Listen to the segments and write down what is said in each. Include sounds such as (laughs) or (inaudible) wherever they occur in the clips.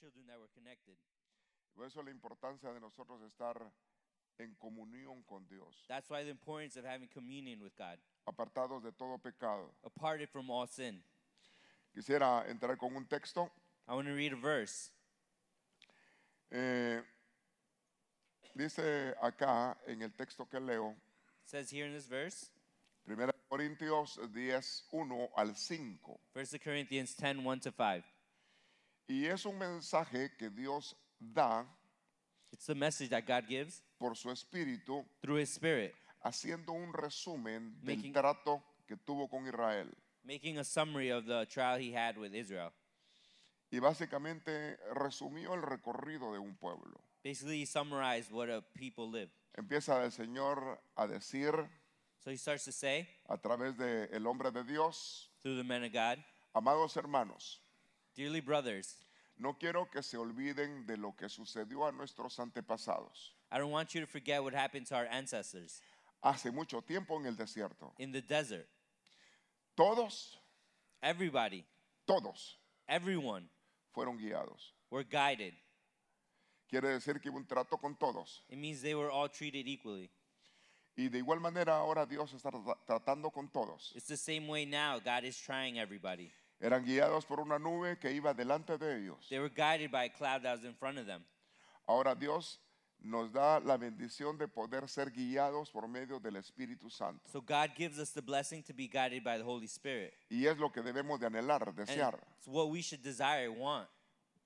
children that were connected. Por eso la importancia de nosotros estar en comunión con Dios, That's why the importance of having communion with God, apartados de todo pecado. aparted from all sin. Quisiera entrar con un texto. I want to read a verse. Eh, dice acá en el texto que leo, It says here in this verse, First Corintios 10, 1 al 5. 1 Corinthians 10 1 to 5. Y es un mensaje que Dios da por su espíritu haciendo un resumen del trato que tuvo con Israel. making a summary of the trial he had with Israel. Y básicamente resumió el recorrido de un pueblo. he summarized what a people Empieza el Señor a decir So he starts to say, a través del hombre de Dios, amados hermanos, Dearly brothers, no quiero que se olviden de lo que sucedió a nuestros antepasados. I don't want you to forget what happened to our ancestors Hace mucho tiempo en el desierto. in the desert. Todos, Everybody, todos everyone fueron guiados. were guided. Quiere decir que hubo un trato con todos. It means they were all treated equally. Y de igual manera ahora Dios está tratando con todos. It's the same way now. God is trying everybody. Eran guiados por una nube que iba delante de ellos. Ahora Dios nos da la bendición de poder ser guiados por medio del Espíritu Santo. Y es lo que debemos de anhelar, desear.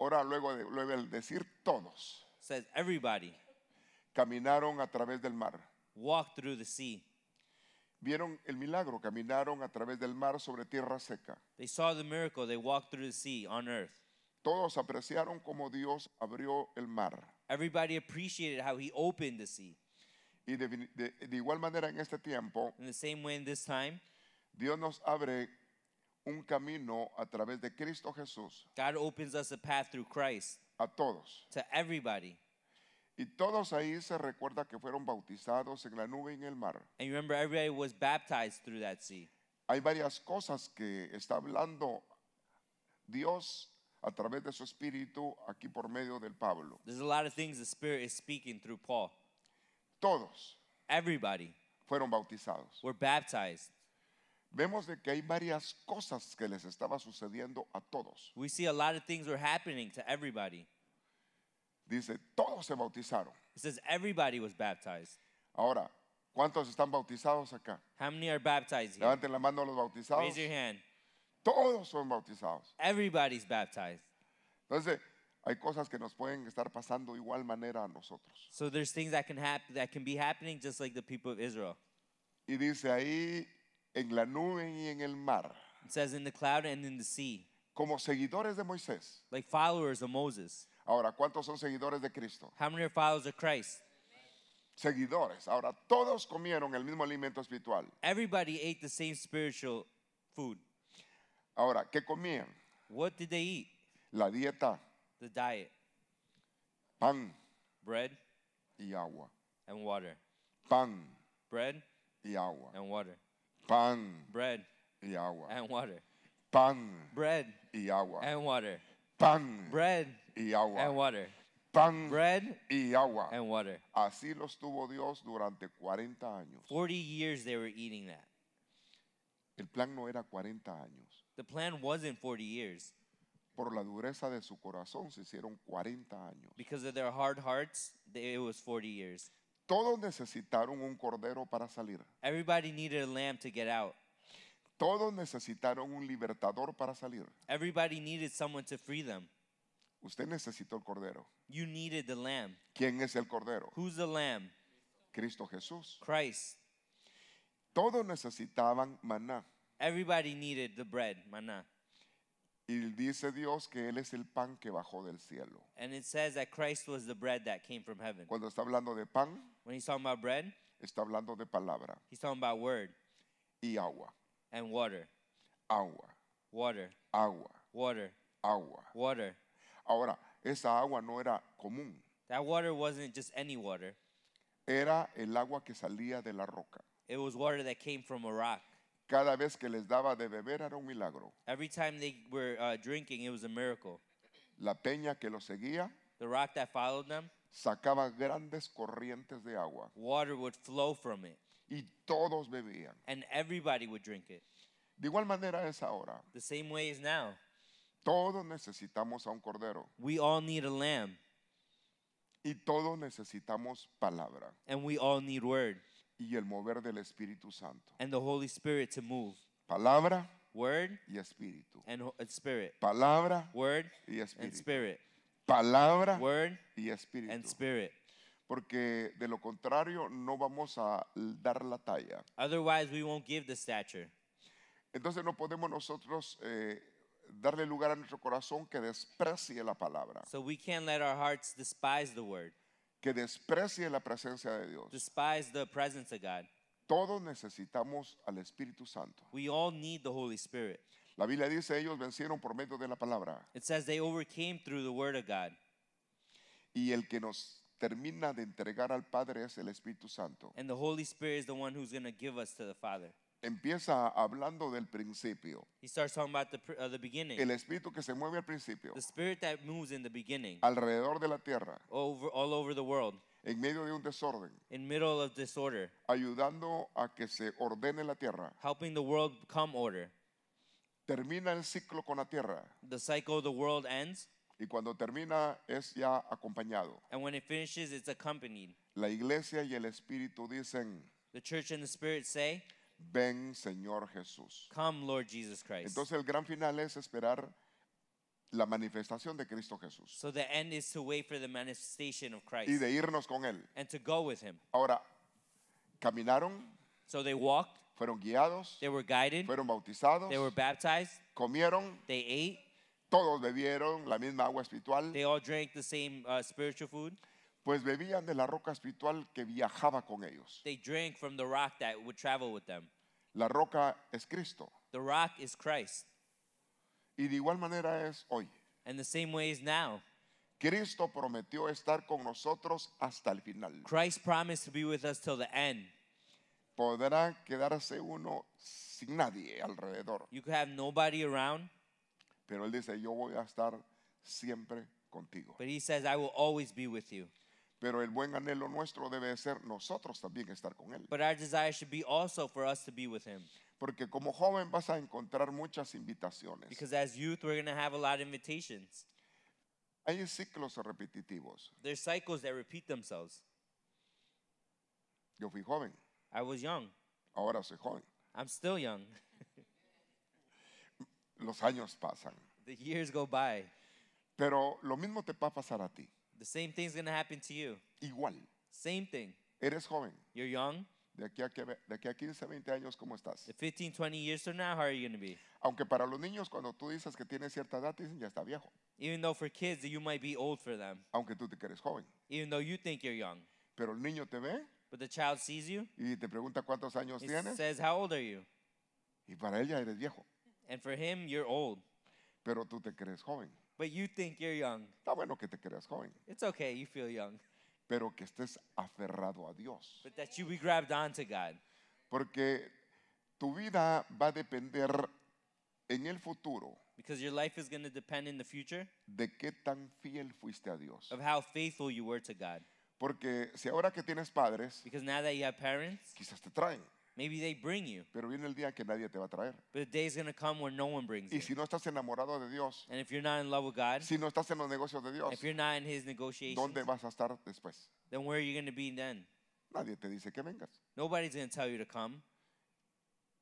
Ahora luego, de- decir todos says everybody caminaron a través del mar. walk through the sea. Vieron el milagro, caminaron a través del mar sobre tierra seca. They saw the miracle, they walked through the sea on earth. Todos apreciaron cómo Dios abrió el mar. Everybody appreciated how he opened the sea. Y de, de, igual manera en este tiempo, In the same way Dios nos abre un camino a través de Cristo Jesús God opens us a path through Christ a todos. to everybody. Y todos ahí se recuerda que fueron bautizados en la nube y en el mar. And remember everybody was baptized through that sea. Hay varias cosas que está hablando Dios a través de su espíritu aquí por medio del Pablo. There's a lot of things the Spirit is speaking through Paul. Todos Everybody fueron bautizados. were baptized. Vemos de que hay varias cosas que les estaba sucediendo a todos. We see a lot of things were happening to everybody. Dice, todos se bautizaron. It says everybody was baptized. Ahora, ¿cuántos están bautizados acá? How many are baptized here? Levanten la mano los bautizados. Raise your hand. Todos son bautizados. Everybody's baptized. Entonces, hay cosas que nos pueden estar pasando igual manera a nosotros. So there's things that can happen that can be happening just like the people of Israel. Y dice ahí en la nube y en el mar. It says in the cloud and in the sea. Como seguidores de Moisés. Like followers of Moses. Ahora, ¿cuántos son seguidores de Cristo? How many are followers of Christ? Seguidores. Ahora, todos comieron el mismo alimento espiritual. Everybody ate the same spiritual food. Ahora, ¿qué comían? What did they eat? La dieta. The diet. Pan. Bread. Y agua. And water. Pan. Bread. Y agua. And water. Pan. Bread. Y agua. And water. Pan. Bread. Y agua. And water. Pan. Bread y agua. and water. Pan Bread y agua. and water. Así los tuvo Dios durante 40 años. 40 years they were eating that. El plan no era 40 años. The plan wasn't 40 years. Por la dureza de su corazón se hicieron 40 años. Because of their hard hearts, it was 40 years. Todos necesitaron un cordero para salir. Everybody needed a lamb to get out. Todos necesitaron un libertador para salir. Everybody needed someone to free them. Usted necesitó el cordero. ¿Quién es el cordero? Cristo Jesús. Christ. Todos necesitaban maná. Everybody needed the bread, maná. Y dice Dios que él es el pan que bajó del cielo. Cuando está hablando de pan, está hablando de palabra y agua. Agua. water, Agua, water, agua, water, agua. Ahora, esa agua no era común. That water wasn't just any water. Era el agua que salía de la roca. It was water that came from a rock. Cada vez que les daba de beber era un milagro. Every time they were uh, drinking, it was a miracle. La peña que los seguía The rock that followed them, sacaba grandes corrientes de agua. Water would flow from it. Y todos bebían. And everybody would drink it. De igual manera es ahora. The same way is now. Todos necesitamos a un cordero. We all need a lamb. Y todos necesitamos palabra. And we all need word. Y el mover del Espíritu Santo. And the Holy Spirit to move. Palabra word y espíritu. And spirit. Palabra word y espíritu. And spirit. Palabra word y espíritu. And spirit. Porque de lo contrario no vamos a dar la talla. Otherwise we won't give the stature. Entonces no podemos nosotros eh, darle lugar a nuestro corazón que desprecie la palabra. So we can't let our hearts despise the word. Que desprecie la presencia de Dios. Despise the presence of God. Todos necesitamos al Espíritu Santo. We all need the Holy Spirit. La Biblia dice ellos vencieron por medio de la palabra. It says they overcame through the word of God. Y el que nos termina de entregar al Padre es el Espíritu Santo. And the Holy Spirit is the one who's going to give us to the Father empieza hablando del principio. He starts talking about the, uh, the beginning. El espíritu que se mueve al principio, The spirit that moves in the beginning, alrededor de la tierra, over, all over the world, en medio de un desorden, in middle of disorder, ayudando a que se ordene la tierra. helping the world come order. Termina el ciclo con la tierra The cycle of the world ends, y cuando termina es ya acompañado. and when it finishes, it's accompanied. La iglesia y el espíritu dicen, The church and the spirit say, Ven, Señor Jesús. Come, Lord Jesus Christ. Entonces el gran final es esperar la manifestación de Cristo Jesús. So the end is to wait for the manifestation of Christ. Y de irnos con él. And to go with him. Ahora caminaron. So they walked. Fueron guiados. They were guided. Fueron bautizados. They were baptized. Comieron. They ate. Todos bebieron la misma agua espiritual. They all drank the same uh, spiritual food pues bebían de la roca espiritual que viajaba con ellos. They drank from the rock that would travel with them. La roca es Cristo. The rock is Christ. Y de igual manera es hoy. And the same way is now. Cristo prometió estar con nosotros hasta el final. Christ promised to be with us till the end. Podrá quedarse uno sin nadie alrededor. You could have nobody around. Pero él dice, yo voy a estar siempre contigo. But he says, I will always be with you. Pero el buen anhelo nuestro debe ser nosotros también estar con Él. But our desire should be also for us to be with Him. Porque como joven vas a encontrar muchas invitaciones. Because as youth, we're going to have a lot of invitations. Hay ciclos repetitivos. There's cycles that repeat themselves. Yo fui joven. I was young. Ahora soy joven. I'm still young. Los años pasan. The years go by. Pero lo mismo te va a pasar a ti. The same thing's going to happen to you. Igual. Same thing. Eres joven. You're young. De aquí, a de aquí a 15, 20 años, ¿cómo estás? The 15, 20 years from now, how are you going to be? Aunque para los niños, cuando tú dices que tienes cierta edad, dicen ya está viejo. Even though for kids, you might be old for them. Aunque tú te crees joven. Even though you think you're young. Pero el niño te ve. But the child sees you. Y te pregunta cuántos años It tienes. says, how old are you? Y para él ya eres viejo. And for him, you're old. Pero tú te crees joven. But you think you're young. Está bueno que te creas joven, It's okay, you feel young. pero que estés aferrado a Dios. But that you be grabbed onto God. Porque tu vida va a depender en el futuro Because your life is going to depend in the future de qué tan fiel fuiste a Dios. of how faithful you were to God. Porque si ahora que tienes padres, Because now that you have parents, quizás te traen. Maybe they bring you. Pero viene el día que nadie te va a traer. But the day is going to come where no one brings you. Y si no estás enamorado de Dios, And if you're not in love with God, si no estás en los negocios de Dios, if you're not in his negotiations, ¿dónde vas a estar después? then where are you going to be then? Nadie te dice que vengas. Nobody's going to tell you to come.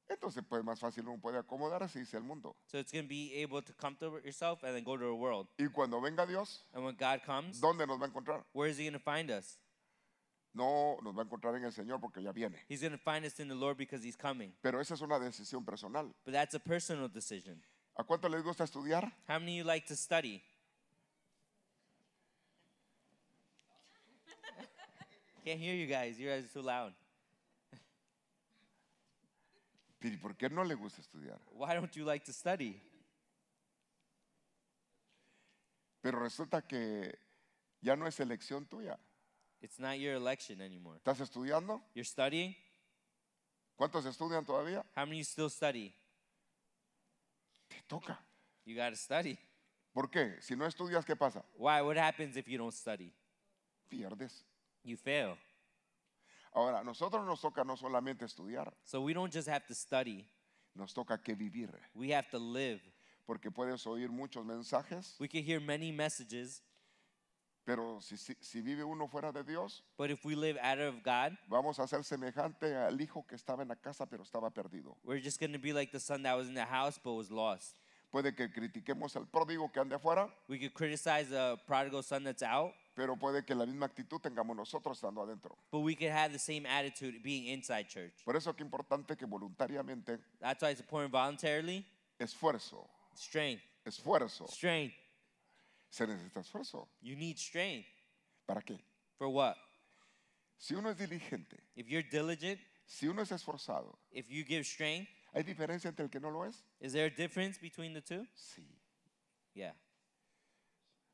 Entonces, pues más fácil uno puede acomodarse y mundo. So it's going to be able to comfort yourself and then go to the world. Y cuando venga Dios, And when God comes, ¿dónde nos va a encontrar? where is he going to find us? no nos va a encontrar en el Señor porque ya viene. Pero esa es una decisión personal. a personal cuánto les gusta estudiar? How many of you like to study? Can't hear you guys. You guys are too loud. ¿Y por qué no le gusta estudiar? Pero resulta que ya no es elección tuya. It's not your election anymore. ¿Estás estudiando? You're studying? ¿Cuántos estudian todavía? How many still study? Te toca. You gotta study. ¿Por qué? Si no estudias, ¿qué pasa? Why? What happens if you don't study? Pierdes. You fail. Ahora, nosotros nos toca no solamente estudiar, So we don't just have to study, nos toca que vivir. we have to live. Porque puedes oír muchos mensajes We can hear many messages Pero si, si, vive uno fuera de Dios, vamos a ser semejante al hijo que estaba en la casa pero estaba perdido. Puede que critiquemos al pródigo que anda afuera, pero puede que la misma actitud tengamos nosotros estando adentro. but Por eso que importante que voluntariamente esfuerzo, strength, esfuerzo, Se necesita esfuerzo. You need strength. ¿Para qué? For what? Si uno es diligente, If you're diligent, si uno es esforzado, if you give strength, ¿hay diferencia entre el que no lo es? is there a difference between the two? Sí. Yeah.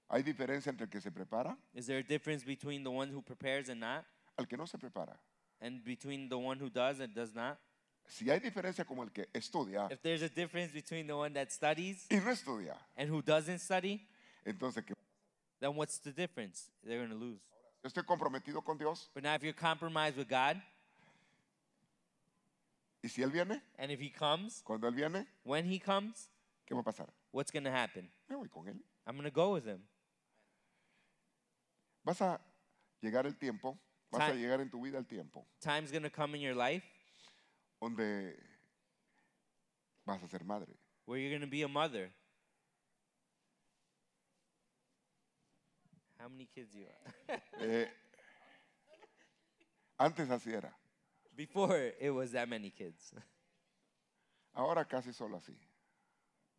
¿Hay diferencia entre el que se prepara Is there a difference between the one who prepares and not, al que no se prepara? and between the one who does and does not? Si hay diferencia como el que estudia If there's a difference between the one that studies y no estudia, and who doesn't study, Entonces, ¿qué? Then what's the difference? They're going to lose. Yo estoy comprometido con Dios. But now if you're compromised with God, ¿Y si Él viene? and if He comes, Cuando Él viene, when He comes, ¿qué va a pasar? what's going to happen? Me voy con Él. I'm going to go with Him. Vas a llegar el tiempo, vas a Time- llegar en tu vida el tiempo Time's going to come in your life donde vas a ser madre, where you're going to be a mother, How many kids you have? (laughs) eh, antes así era. Before it was that many kids. Ahora casi solo así.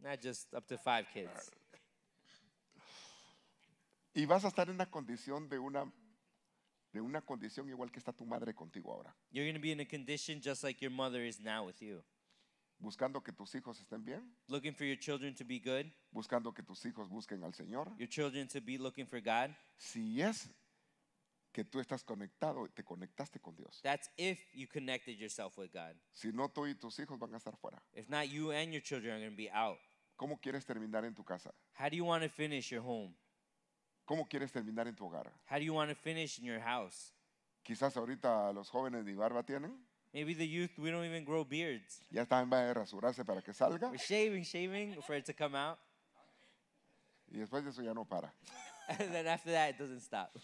Not just up to five kids. Y vas a estar en la condición de una de una condición igual que está tu madre contigo ahora. You're going to be in a condition just like your mother is now with you. Buscando que tus hijos estén bien. Looking for your children to be good. Buscando que tus hijos busquen al Señor. Your children to be looking for God. Si es que tú estás conectado, te conectaste con Dios. That's if you connected yourself with God. Si no, tú y tus hijos van a estar fuera. If not, you and your children are going to be out. ¿Cómo quieres terminar en tu casa? How do you want to finish your home? ¿Cómo quieres terminar en tu hogar? How do you want to finish in your house? Quizás ahorita los jóvenes ni barba tienen. Maybe the youth, we don't even grow beards. Ya también va a rasurarse para que salga. We're shaving, shaving for it to come out. Y después de eso ya no para. (laughs) And then after that, it doesn't stop.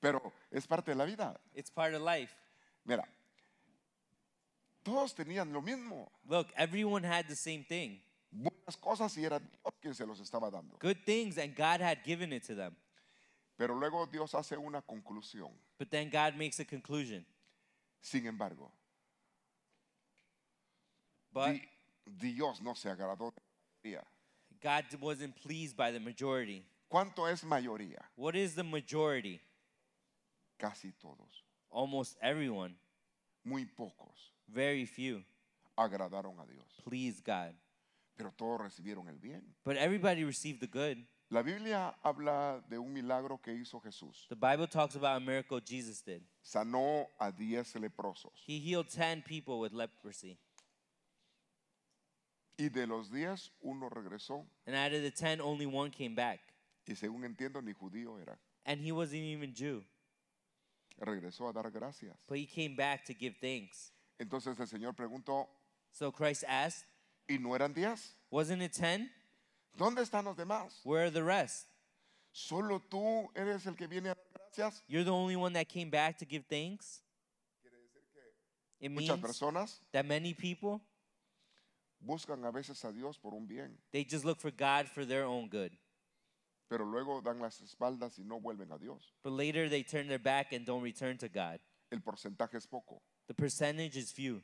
Pero es parte de la vida. It's part of life. Mira, todos tenían lo mismo. Look, everyone had the same thing. Buenas cosas y era Dios quien se los estaba dando. Good things, and God had given it to them. Pero luego Dios hace una conclusión. But then God makes a conclusion. Sin embargo, but Di- Dios no se agradó God wasn't pleased by the majority. ¿Cuánto es mayoría? What is the majority? Casi todos. Almost everyone. Muy pocos. Very few. Agradaron a Dios. Please God. Pero todos recibieron el bien. But everybody received the good. La Biblia habla de un milagro que hizo Jesús. The Bible talks about a miracle Jesus did. Sanó a 10 leprosos. He healed 10 people with leprosy. Y de los días uno regresó. And out of the ten, only one came back. Y según entiendo, ni judío era. And he wasn't even Jew. Regresó a dar gracias. But he came back to give thanks. Entonces el Señor preguntó. So Christ asked. ¿Y no eran diez? Wasn't it ten? ¿Dónde están los demás? Where are the rest? Solo tú eres el que viene a dar gracias. You're the only one that came back to give thanks. It means that many people buscan a veces a Dios por un bien. They just look for God for their own good. Pero luego dan las espaldas y no vuelven a Dios. But later they turn their back and don't return to God. El porcentaje es poco. The percentage is few.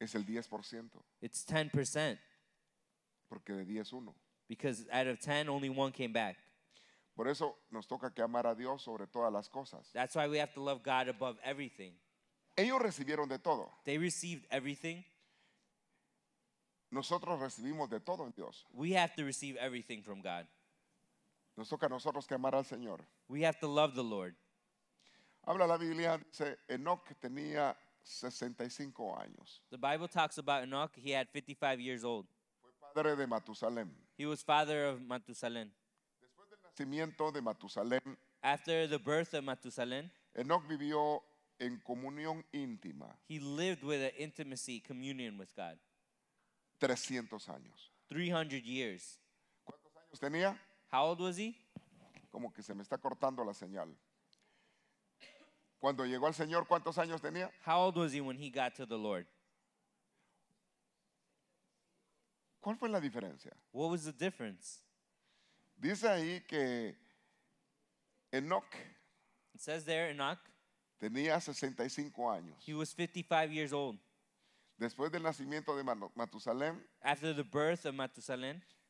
Es el 10%. It's 10%. Porque de 10 uno. Because out of 10 only one came back. Por eso nos toca que amar a Dios sobre todas las cosas. That's why we have to love God above everything. Ellos recibieron de todo. They received everything. Nosotros recibimos de todo en Dios. We have to receive everything from God. Nos toca a nosotros que amar al Señor. We have to love the Lord. Habla la Biblia, dice, Enoch tenía 65 años. The Bible talks about Enoch, he had 55 years old. Fue padre de Matusalem. He was father of Matusalem. Después del nacimiento de Matusalén, After the birth of Enoch vivió en comunión íntima. he lived with an intimacy, communion with God. 300 años. 300 years. ¿Cuántos años tenía? How old was he? Como que se me está cortando la señal. Cuando llegó al Señor, ¿cuántos años tenía? How old was he when he got to the Lord? ¿Cuál fue la diferencia? What was the difference? Dice ahí que Enoch It says there Enoch tenía 65 años. He was 55 years old. Después del nacimiento de Matusalén,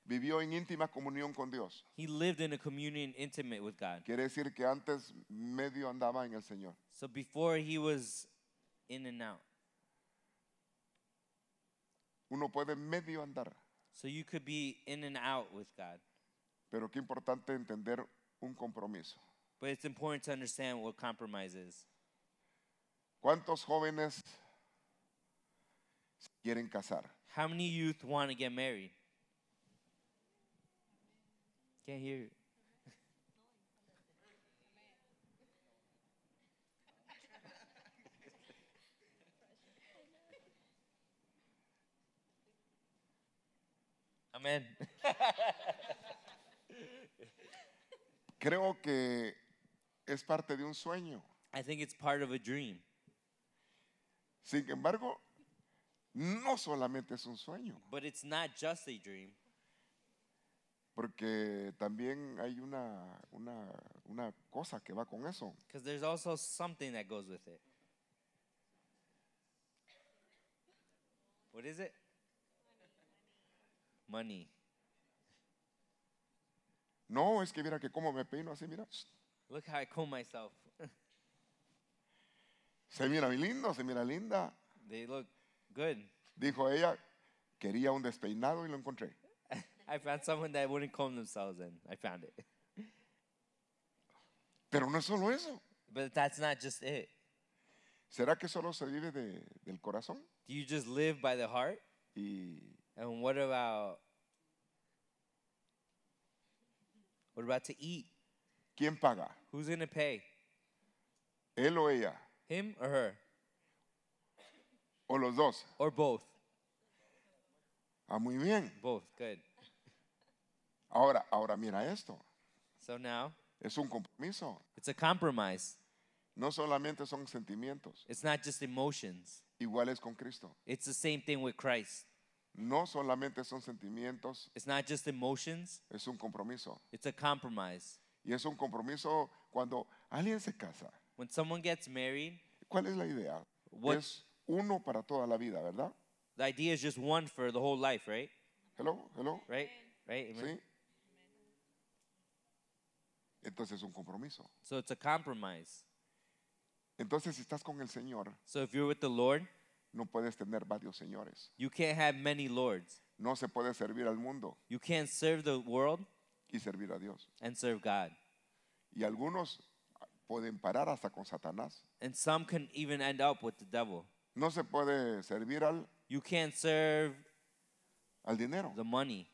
vivió en íntima comunión con Dios. he lived in a communion intimate with God. Quiere decir que antes medio andaba en el Señor. So before he was in and out. Uno puede medio andar, So you could be in and out with God. pero qué importante entender un compromiso. But it's important to understand what compromise is. ¿Cuántos jóvenes quieren casar? How many youth want to get married? Can't hear you. Amén. Creo que es parte de un sueño. I think it's part of a dream. Sin embargo, no solamente es un sueño. But it's not just a dream. Porque también hay una, una, cosa que va con eso. Because there's also something that goes with it. What is it? Money. No, es que mira que cómo me peino así, mira. Look how I call myself. (laughs) se mira lindo, se mira linda. They look Good. Dijo ella, quería un despeinado y lo encontré. (laughs) I found someone that wouldn't comb themselves and I found it. Pero no es solo eso. But that's not just it. ¿Será que solo se vive de, del corazón? Do you just live by the heart? Y and what about what about to eat? ¿Quién paga? Who's going to pay? Él o ella. Him or her? ¿O los dos? Or Ah, muy bien. Ahora, ahora mira esto. es un compromiso. No solamente son sentimientos. Igual es con Cristo. No solamente son sentimientos. Es un compromiso. Y es un compromiso cuando alguien se casa. ¿cuál es la idea? uno para toda la vida, ¿verdad? The idea is just one for the whole life, right? Hello, hello. Right, right. Amen. ¿Sí? Entonces es un compromiso. So it's a compromise. Entonces si estás con el Señor, So if you're with the Lord, no puedes tener varios señores. you can't have many lords. No se puede servir al mundo You can't serve the world y servir a Dios. and serve God. Y algunos pueden parar hasta con Satanás. And some can even end up with the devil. No se puede servir al You can't serve al dinero. the money.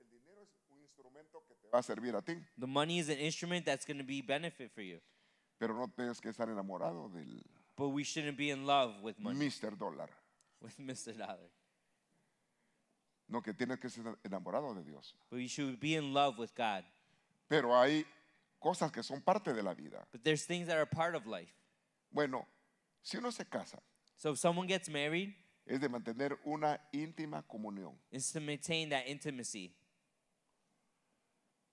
El dinero es un instrumento que te va a servir a ti, The money is an instrument that's going to be benefit for you. pero no tienes que estar enamorado del But we shouldn't be in love with money, Mr. Dólar. with (laughs) Mr. Dollar. No, que tienes que estar enamorado de Dios. But you should be in love with God. Pero hay cosas que son parte de la vida. But there's things that are part of life. Bueno, si uno se casa, so if someone gets married, es de mantener una íntima comunión. is to maintain that intimacy.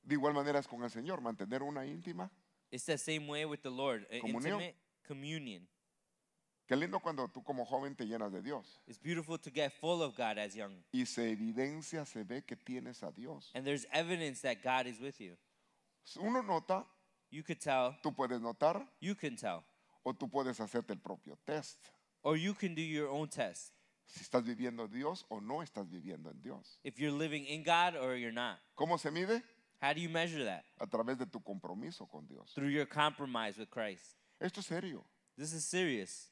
De igual manera es con el Señor, mantener una íntima. It's the same way with the Lord, a Comunión. intimate communion. Qué lindo cuando tú como joven te llenas de Dios It's beautiful to get full of God as young, y se evidencia, se ve que tienes a Dios. and there's evidence that God is with you. Uno nota, You could tell, tú puedes notar, you can tell. O tú puedes hacerte el propio test. Or you can do your own test. Si estás viviendo en Dios o no estás viviendo en Dios. If you're living in God or you're not. ¿Cómo se mide? How do you measure that? A través de tu compromiso con Dios. Through your compromise with Christ. Esto es serio. This is serious.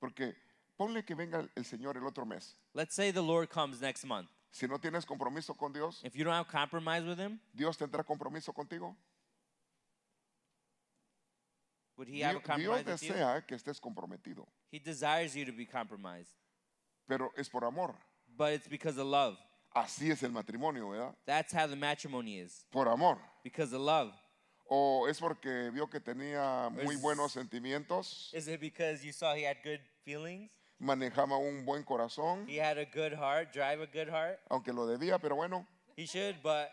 Porque ponle que venga el Señor el otro mes. Let's say the Lord comes next month. Si no tienes compromiso con Dios, If you don't have compromise with him, Dios tendrá compromiso contigo. Would he have a compromise Dios with you? que estés comprometido, He desires you to be compromised, pero es por amor. but it's because of love. Así es el matrimonio, ¿verdad? That's how the matrimony is, Por amor. because of love. O es porque vio que tenía muy buenos sentimientos, Is it because you saw he had good feelings? manejaba un buen corazón, He had a good heart, drive a good heart? aunque lo debía, pero bueno. He should, but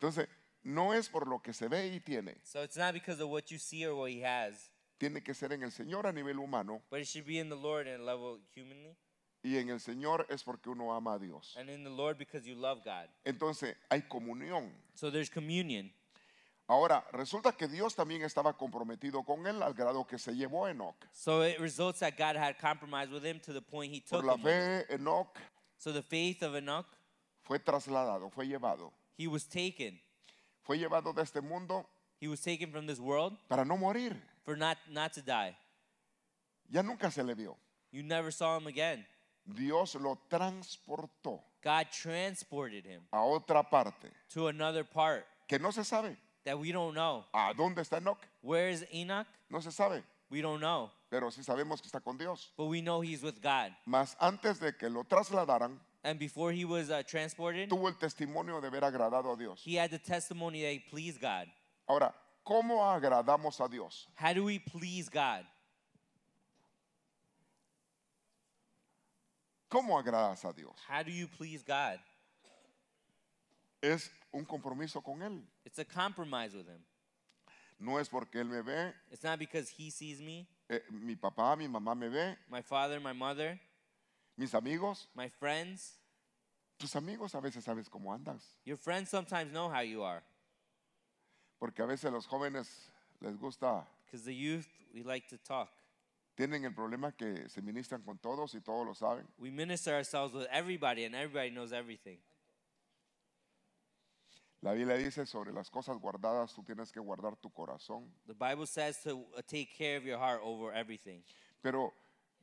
Entonces, no es por lo que se ve y tiene. So it's not because of what you see or what he has, Tiene que ser en el Señor a nivel humano but it should be in the Lord a level humanly, y en el Señor es porque uno ama a Dios. and in the Lord because you love God. Entonces hay comunión. So there's communion. Ahora, resulta que Dios también estaba comprometido con él al grado que se llevó a Enoch. So it results that God had compromised with him to the point he took Por la fe, Enoch So the faith of Enoch, fue trasladado, fue llevado he was taken fue llevado de este mundo He was taken from this world para no morir. for not, not to die. Ya nunca se le vio. You never saw him again. Dios lo transportó God transported him a otra parte to another part que no se sabe. that we don't know. ¿A dónde está Enoch? Where is Enoch? No se sabe. We don't know. Pero sí sabemos que está con Dios. But we know he's with God. Mas antes de que lo trasladaran, And before he was uh, transported, tuvo el testimonio de haber agradado a Dios. he had the testimony that he pleased God. Ahora, ¿cómo agradamos a Dios? How do we please God? ¿Cómo agradas a Dios? How do you please God? Es un compromiso con Él. It's a compromise with him. No es porque Él me ve, It's not because he sees me, eh, mi papá, mi mamá me ve, my father, my mother, Mis amigos. My friends. Tus amigos a veces sabes cómo andas. Your friends sometimes know how you are. Porque a veces los jóvenes les gusta. Because the youth we like to talk. Tienen el problema que se ministran con todos y todos lo saben. We minister ourselves with everybody and everybody knows everything. La Biblia dice sobre las cosas guardadas tú tienes que guardar tu corazón. The Bible says to take care of your heart over everything. Pero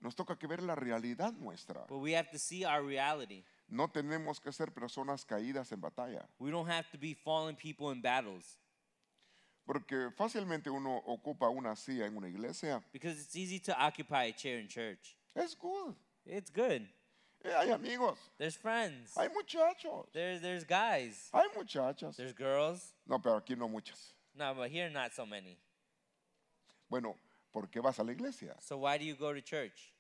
nos toca que ver la realidad nuestra. But we have to see our reality. No tenemos que ser personas caídas en batalla. We don't have to be fallen people in battles. Porque fácilmente uno ocupa una silla en una iglesia. Because it's easy to occupy a chair in church. Es good. It's good. Eh, hay amigos. There's friends. Hay muchachos. There's, there's guys. Hay muchachas. There's girls. No, pero aquí no muchas. No, but here not so many. Bueno, ¿Por qué vas a la iglesia? So why do you go to church?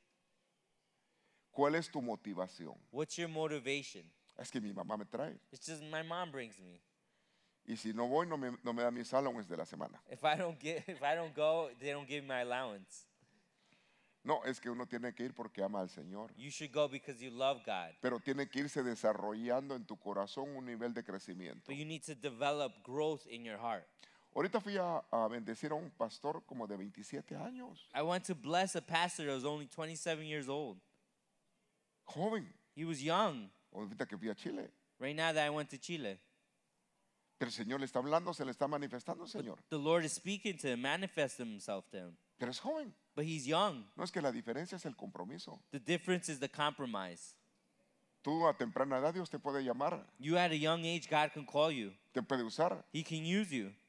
¿Cuál es tu motivación? What's your motivation? Es que mi mamá me trae. It's just my mom brings me. Y si no voy, no me, no me da mis allowance de la semana. If I don't get, if I don't go, they don't give me my allowance. No, es que uno tiene que ir porque ama al Señor. You should go because you love God. Pero tiene que irse desarrollando en tu corazón un nivel de crecimiento. But you need to develop growth in your heart. Ahorita fui a, bendecir a un pastor como de 27 años. I went to bless a pastor that was only 27 years old. Joven. He was young. Ahorita que fui a Chile. Right now that I went to Chile. Pero el Señor le está hablando, se le está manifestando, Señor. the Lord is speaking to him, manifesting himself to him. Pero es joven. But he's young. No es que la diferencia es el compromiso. The difference is the compromise. Tú a temprana edad Dios te puede llamar. You at a young age God can call you. Te puede usar. He can use you.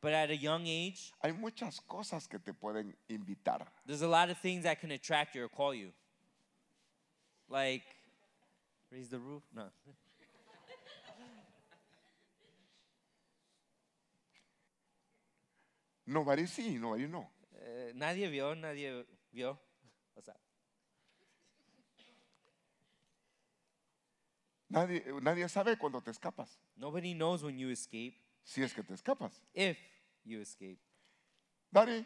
But at a young age, hay muchas cosas que te pueden invitar. there's a lot of things that can attract you or call you. Like, raise the roof? No. (laughs) Nobody see. nobody know. Eh, nadie vio, nadie vio. Nadie, nadie sabe cuando te escapas, nobody knows when you escape. si es que te escapas. If you escape. Daddy,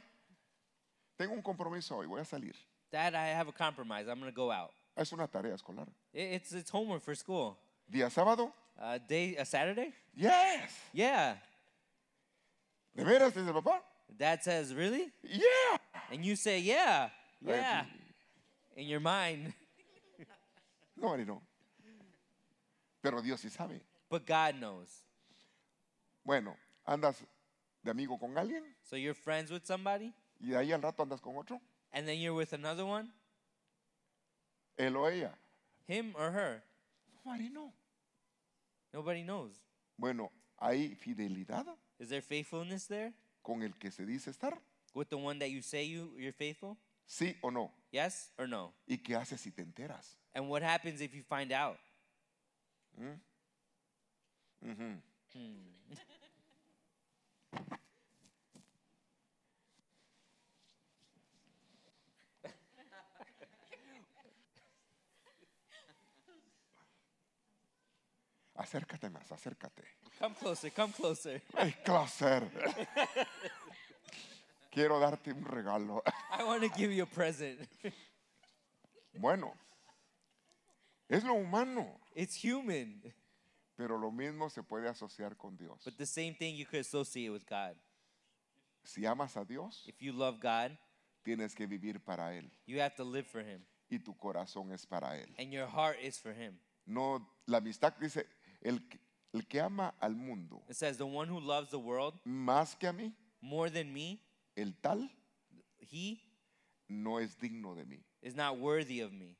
tengo un compromiso hoy, voy a salir. Dad, I have a compromise. I'm going to go out. Es una tarea escolar. It's it's homework for school. Día sábado. Uh, day a uh, Saturday? Yes. Yeah. ¿De veras? Dice el papá. Dad says, "Really?" Yeah. And you say, "Yeah." Yeah. In your mind. (laughs) No, no, no. Pero Dios sí sabe. But God knows. Bueno, andas de amigo con alguien So you're friends with somebody, y de ahí al rato andas con otro, and then you're with another one, él o ella. him or her. Nobody knows. no. Nobody knows. Bueno, hay fidelidad Is there faithfulness there con el que se dice estar, with the one that you say you, you're faithful? sí o no. Yes or no? ¿Y qué haces si te enteras? And what happens if you find out? ¿Mm? Ujú. Hmm. (laughs) Acércate más, acércate. Come closer, come closer. Hey, closer. Quiero darte un regalo. I want to give you a present. bueno, es lo humano. It's human. Pero lo mismo se puede asociar con Dios. But the same thing you could associate with God. Si amas a Dios, If you love God, tienes que vivir para él you have to live for him. y tu corazón es para él. And your heart is for him. No, la amistad dice el, el que ama al mundo. It says, the one who loves the world Más que a mí. more than me, El tal he no es digno de mí. is not worthy of me.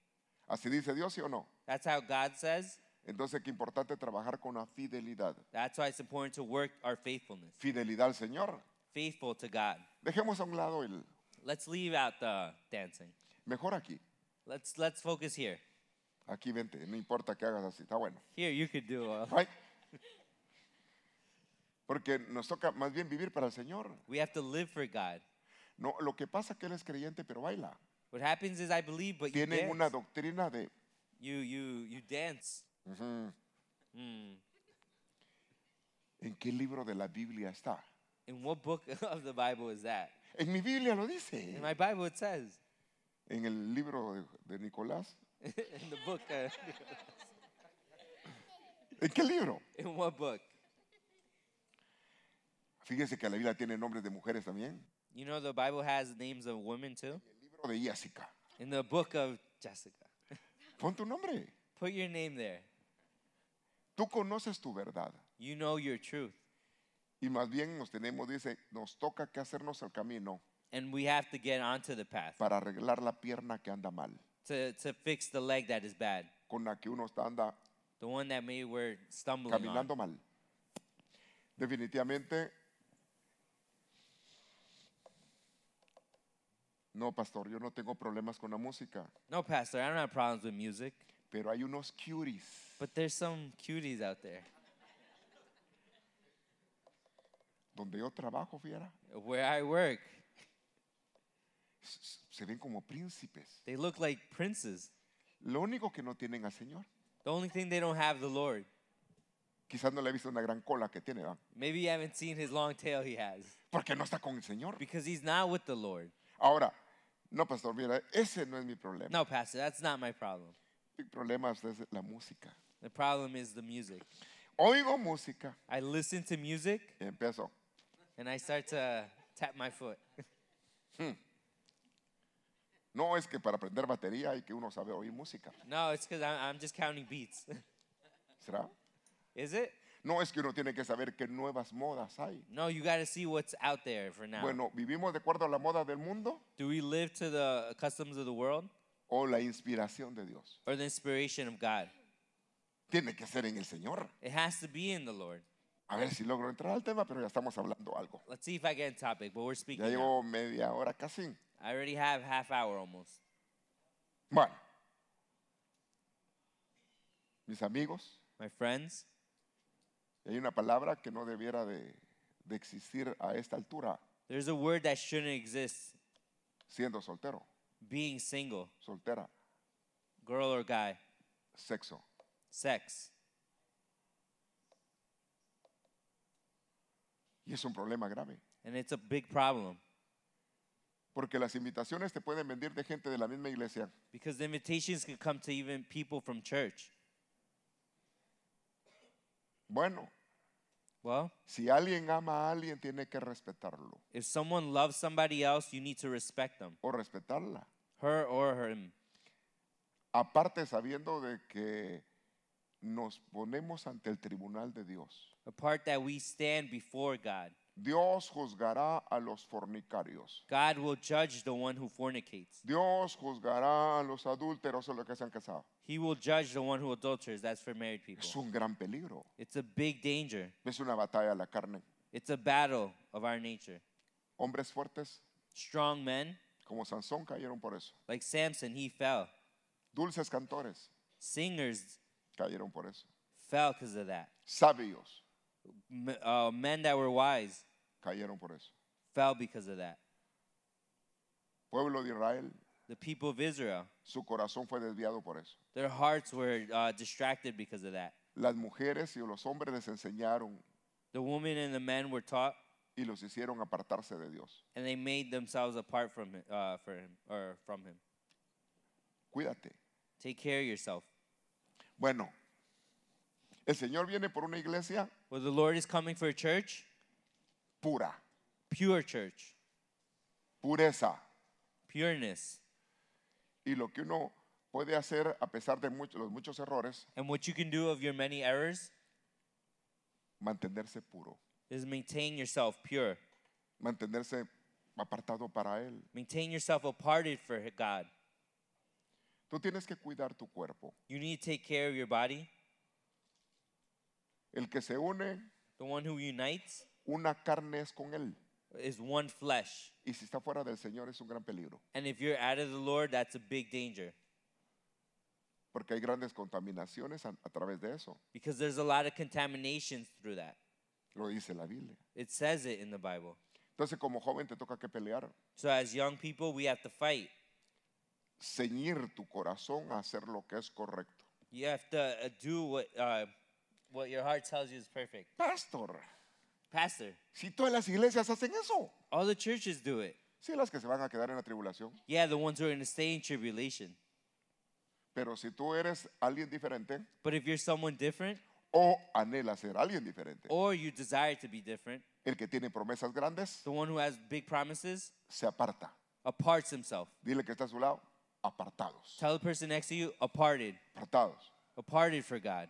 Así dice Dios, ¿sí o no? That's how God says. Entonces, qué importante trabajar con la fidelidad. That's why it's important to work our faithfulness, Fidelidad al Señor. faithful to God. Dejemos a un lado el. Let's leave out the dancing. Mejor aquí. Let's let's focus here. Aquí vente, no importa que hagas así, está bueno. Here you could do uh, right? Porque nos toca más bien vivir para el Señor. We have to live for God. No, lo que pasa es que él es creyente pero baila. What happens is I believe but you Tienen dance. una doctrina de You you you dance. Ujú. Mm. ¿En qué libro de la Biblia está? In what book (laughs) of the Bible is that? En mi Biblia lo dice. In my Bible it says En el libro de, de Nicolás (laughs) in the book. (laughs) ¿En qué libro? In what book? Fíjese que la Biblia tiene nombres de mujeres también. You know the Bible has names of women too. En el libro de Jessica. In the book of Jessica. (laughs) Pon tu nombre. Put your name there. Tú conoces tu verdad. You know your truth. Y más bien nos tenemos dice, nos toca que hacernos el camino. And we have to get onto the path. Para arreglar la pierna que anda mal. to, to fix the leg that is bad. Con la que uno está anda The one that maybe we're stumbling caminando on. mal. Definitivamente, no, pastor, yo no tengo problemas con la música, No, Pastor, I don't have problems with music, pero hay unos cuties but there's some cuties out there. donde yo trabajo, fiera. Where I work, se ven como príncipes. They look like princes. Lo único que no tienen al Señor. The only thing they don't have the Lord. Quizás no le he visto una gran cola que tiene. ¿no? Maybe you haven't seen his long tail he has. Porque no está con el Señor. Because he's not with the Lord. Ahora, no, pastor, mira, ese no es mi problema. No, pastor, that's not my problem. Mi problema es la música. The problem is the music. Oigo música. I listen to music. Y empiezo. And I start to tap my foot. Hmm. No es que para aprender batería hay que uno sabe oír música. No, it's because I'm, I'm just counting beats. (laughs) ¿Será? Is it? No es que uno tiene que saber qué nuevas modas hay. No, you got to see what's out there for now. Bueno, ¿vivimos de acuerdo a la moda del mundo? Do we live to the customs of the world? ¿O la inspiración de Dios? Or the inspiration of God? Tiene que ser en el Señor. It has to be in the Lord. A ver si logro entrar al tema, pero ya estamos hablando algo. Let's see if I get in topic, but we're speaking. Ya llevo media hora casi. I already have half hour almost. Bueno, mis amigos, My friends, hay una palabra que no debiera de, de existir a esta altura, there's a word that shouldn't exist siendo soltero, being single, soltera, girl or guy, sexo. sex. Y es un problema grave. And it's a big problem. Porque las invitaciones te pueden venir de gente de la misma iglesia. because the invitations can come to even people from church. Bueno, Well, si alguien ama a alguien, tiene que respetarlo if someone loves somebody else, you need to respect them, o respetarla. her or him. Aparte sabiendo de que nos ponemos ante el tribunal de Dios. Apart that we stand before God. Dios juzgará a los fornicarios. God will judge the one who fornicates. Dios juzgará a los adúlteros o los que se han casado. He will judge the one who adulters. That's for married people. Es un gran peligro. It's a big danger. Es una batalla a la carne. It's a battle of our nature. Hombres fuertes. Strong men. Como Sansón cayeron por eso. Like Samson, he fell. Dulces cantores. Singers cayeron por eso. Fell because of that. Sabios. uh, men that were wise cayeron por eso. fell because of that. Pueblo de Israel, the people of Israel, su corazón fue desviado por eso. Their hearts were uh, distracted because of that. Las mujeres y los hombres les enseñaron The women and the men were taught y los hicieron apartarse de Dios. and they made themselves apart from him, uh, for him or from him. Cuídate. Take care of yourself. Bueno, El Señor viene por una iglesia Well, the Lord is coming for a church, pura, pure church, pureza. pureness. Y lo que uno puede hacer a pesar de mucho- los muchos errores, And what you can do of your many errors mantenerse puro, is maintain yourself pure, mantenerse apartado para Él. maintain yourself aparted for God. Tú tienes que cuidar tu cuerpo. You need to take care of your body. El que se une, the one who unites, una carne es con él. is one flesh. Y si está fuera del Señor es un gran peligro, And if you're out of the Lord, that's a big danger porque hay grandes contaminaciones a, a través de eso. because there's a lot of contaminations through that. Lo dice la Biblia. It says it in the Bible. Entonces, como joven te toca que pelear, So as young people, we have to fight. ceñir tu corazón a hacer lo que es correcto. You have to uh, do what uh, What your heart tells you is perfect. Pastor. Pastor. Si todas las iglesias hacen eso. All the churches do it. Sí, las que se van a quedar en la tribulación. Yeah, the ones who are going to stay in tribulation. Pero si tú eres alguien diferente. But if you're someone different. O anhela ser alguien diferente. Or you desire to be different. El que tiene promesas grandes. The one who has big promises. Se aparta. Aparts himself. Dile que está a su lado. Apartados. Tell the person next to you, aparted. Apartados. Aparted for God.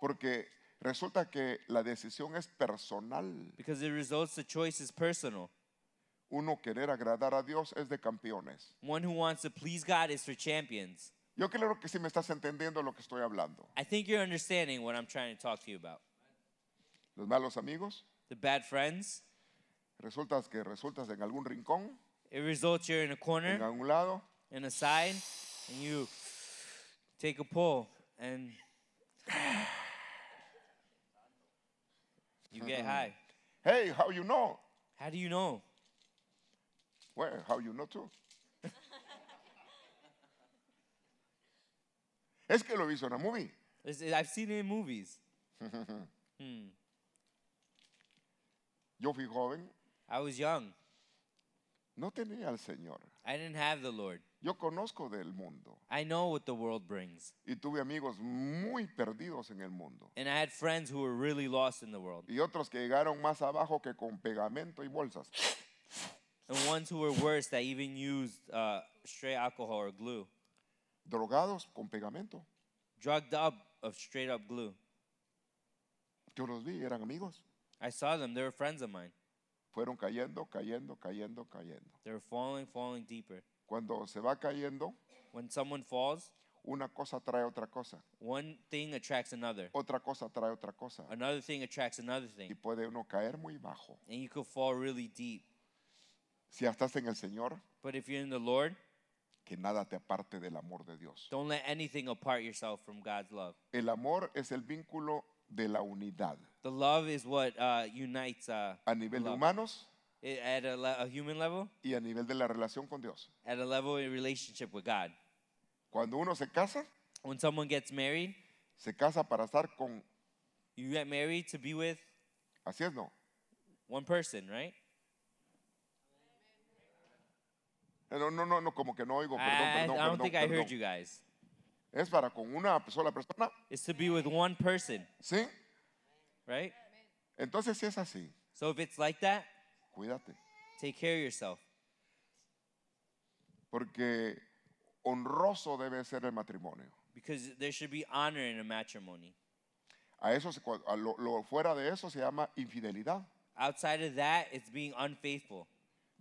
Porque resulta que la decisión es personal. Because it results the choice is personal. Uno querer agradar a Dios es de campeones. One who wants to please God is for champions. Yo creo que si me estás entendiendo lo que estoy hablando. I think you're understanding what I'm trying to talk to you about. Los malos amigos. The bad friends. Resultas que resultas en algún rincón. It results you're in a corner. En algún lado. In a side, and you take a pull and. You get high. Hey, how you know? How do you know? Where? how you know too? (laughs) es que lo he visto en a movie. I've seen it in movies. (laughs) hmm. Yo fui joven. I was young. No tenía al Señor. I didn't have the Lord. Yo conozco del mundo. I know what the world brings. Y tuve amigos muy perdidos en el mundo. And I had friends who were really lost in the world. Y otros que llegaron más abajo que con pegamento y bolsas. And ones who were worse that even used uh, straight alcohol or glue. Drogados con pegamento. Drugged up of straight up glue. Yo los vi, eran amigos. I saw them, they were friends of mine. Fueron cayendo, cayendo, cayendo, cayendo. They were falling, falling deeper. Cuando se va cayendo, falls, una cosa trae otra cosa. Otra cosa trae otra cosa. Another thing attracts another thing. Y puede uno caer muy bajo. you fall really deep. Si estás en el Señor, But if you're in the que nada te aparte del amor de Dios. El amor es el vínculo de la unidad. Uh, uh, a nivel de humanos Eh, at a, a human level, y a nivel de la relación con Dios. at a level in relationship with God. Cuando uno se casa, When someone gets married, se casa para estar con, you get married to be with así es, no. one person, right? No, no, no, no, como que no oigo, perdón, ah, I, I do don't perdón, think I heard you guys. Es para con una sola persona, It's to be with one person, ¿sí? right? Entonces, si es así, So if it's like that, Cuídate. Take care of yourself. Porque honroso debe ser el matrimonio. Because there should be honor in a matrimony. A eso a lo- fuera de eso se llama infidelidad. Outside of that, it's being unfaithful.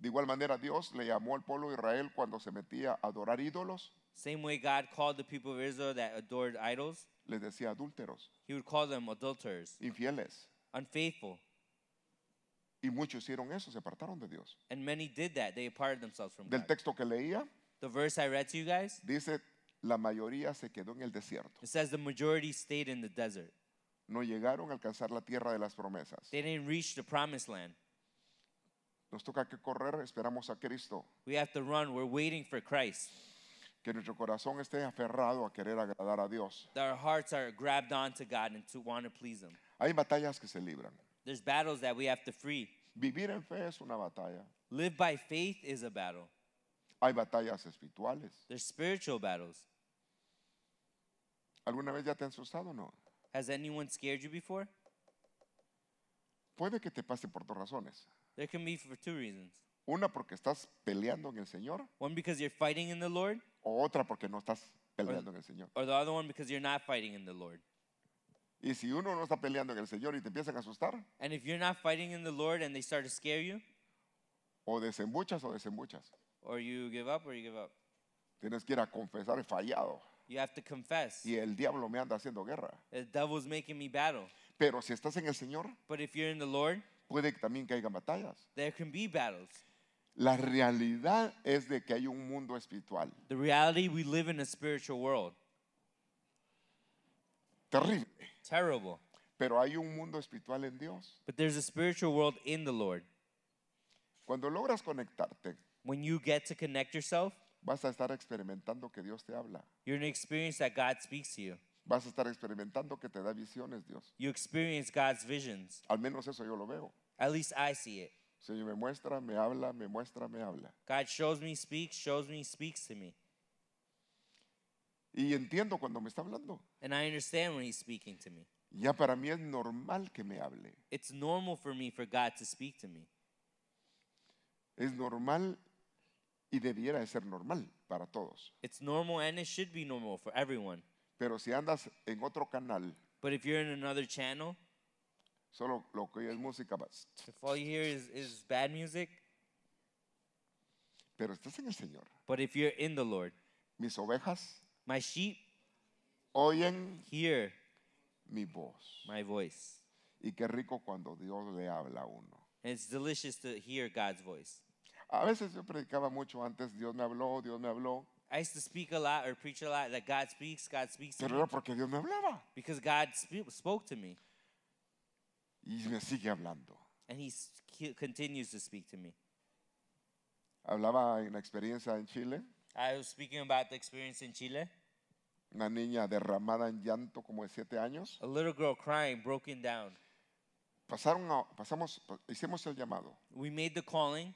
De igual manera, Dios le llamó al pueblo de Israel cuando se metía a adorar ídolos, Same way God called the people of Israel that adored idols, les decía adúlteros, He would call them adulterers, infieles. unfaithful. Y muchos hicieron eso, se apartaron de Dios. And many did that. They themselves from Del God. texto que leía, The verse I read to you guys, dice, la mayoría se quedó en el desierto. it says the majority stayed in the desert. No llegaron a alcanzar la tierra de las promesas. They didn't reach the promised land. Nos toca que correr, esperamos a Cristo. We have to run. We're waiting for Christ. Que nuestro corazón esté aferrado a querer agradar a Dios. That Our hearts are grabbed onto God and to want to please Him. Hay batallas que se libran. There's battles that we have to free. Vivir en fe es una batalla. Live by faith is a battle. Hay batallas espirituales. There's spiritual battles. ¿Alguna vez ya te han asustado o no? Has anyone scared you before? Puede que te pase por dos razones. There can be for two reasons. Una porque estás peleando en el Señor. One because you're fighting in the Lord. O otra porque no estás peleando or, en el Señor. Or the other one because you're not fighting in the Lord. Y si uno no está peleando en el Señor y te empiezan a asustar, o desembuchas o desembuchas. Tienes que ir a confesar, fallado. Y el diablo me anda haciendo guerra. Pero si estás en el Señor, puede que también caigan batallas. La realidad es de que hay un mundo espiritual terrible. Terrible. Pero hay un mundo espiritual en Dios. But there's a spiritual world in the Lord. Cuando logras conectarte, when you get to connect yourself, vas a estar experimentando que Dios te habla. You're going to experience that God speaks to you. Vas a estar experimentando que te da visiones Dios. You experience God's visions. Al menos eso yo lo veo. At least I see it. Señor me muestra, me habla, me muestra, me habla. God shows me, speaks, shows me, speaks to me. Y entiendo cuando me está hablando. And I understand when he's speaking to me. Ya para mí es normal que me hable. It's normal for me for God to speak to me. Es normal y debiera de ser normal para todos. It's normal and it should be normal for everyone. Pero si andas en otro canal, But if you're in another channel, solo lo que es música más. if all you hear is, is bad music, Pero estás en el Señor. but if you're in the Lord, Mis ovejas My sheep oyen hear mi voz. my voice. Y qué rico cuando Dios le habla a uno. And it's delicious to hear God's voice. A veces yo predicaba mucho antes, Dios me habló, Dios me habló, I used to speak a lot or preach a lot that God speaks, God speaks pero era porque Dios me hablaba because God sp- spoke to me y me sigue hablando. and He continues to speak to me. Hablaba en la experiencia en Chile I was speaking about the experience in Chile. Una niña derramada en llanto como de siete años. A little girl crying, broken down. Pasaron a- pasamos, hicimos el llamado We made the calling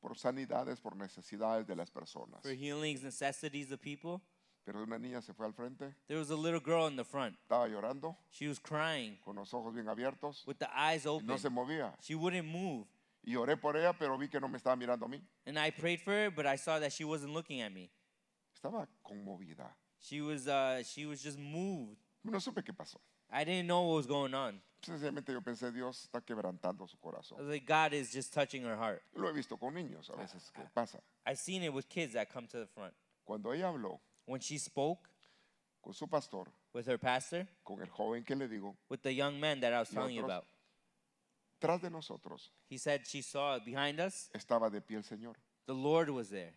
por sanidades, por necesidades de las personas. for healings, necessities of people. Pero una niña se fue al frente, There was a little girl in the front. estaba llorando, She was crying con los ojos bien abiertos, with the eyes open. no se movía. She wouldn't move. Y oré por ella, pero vi que no me estaba mirando a mí. And I prayed for her, but I saw that she wasn't looking at me. Estaba conmovida. She was, uh, she was just moved. No supe qué pasó. I didn't know what was going on. Sencillamente yo pensé, Dios está quebrantando su corazón. I was like, God is just touching her heart. Lo he visto con niños a veces que ah, pasa. I've seen it with kids that come to the front. Cuando ella habló When she spoke con su pastor, with her pastor, con el joven que le digo, with the young man that I was telling you about, tras de nosotros. He said she saw it behind us. Estaba de pie el Señor. The Lord was there.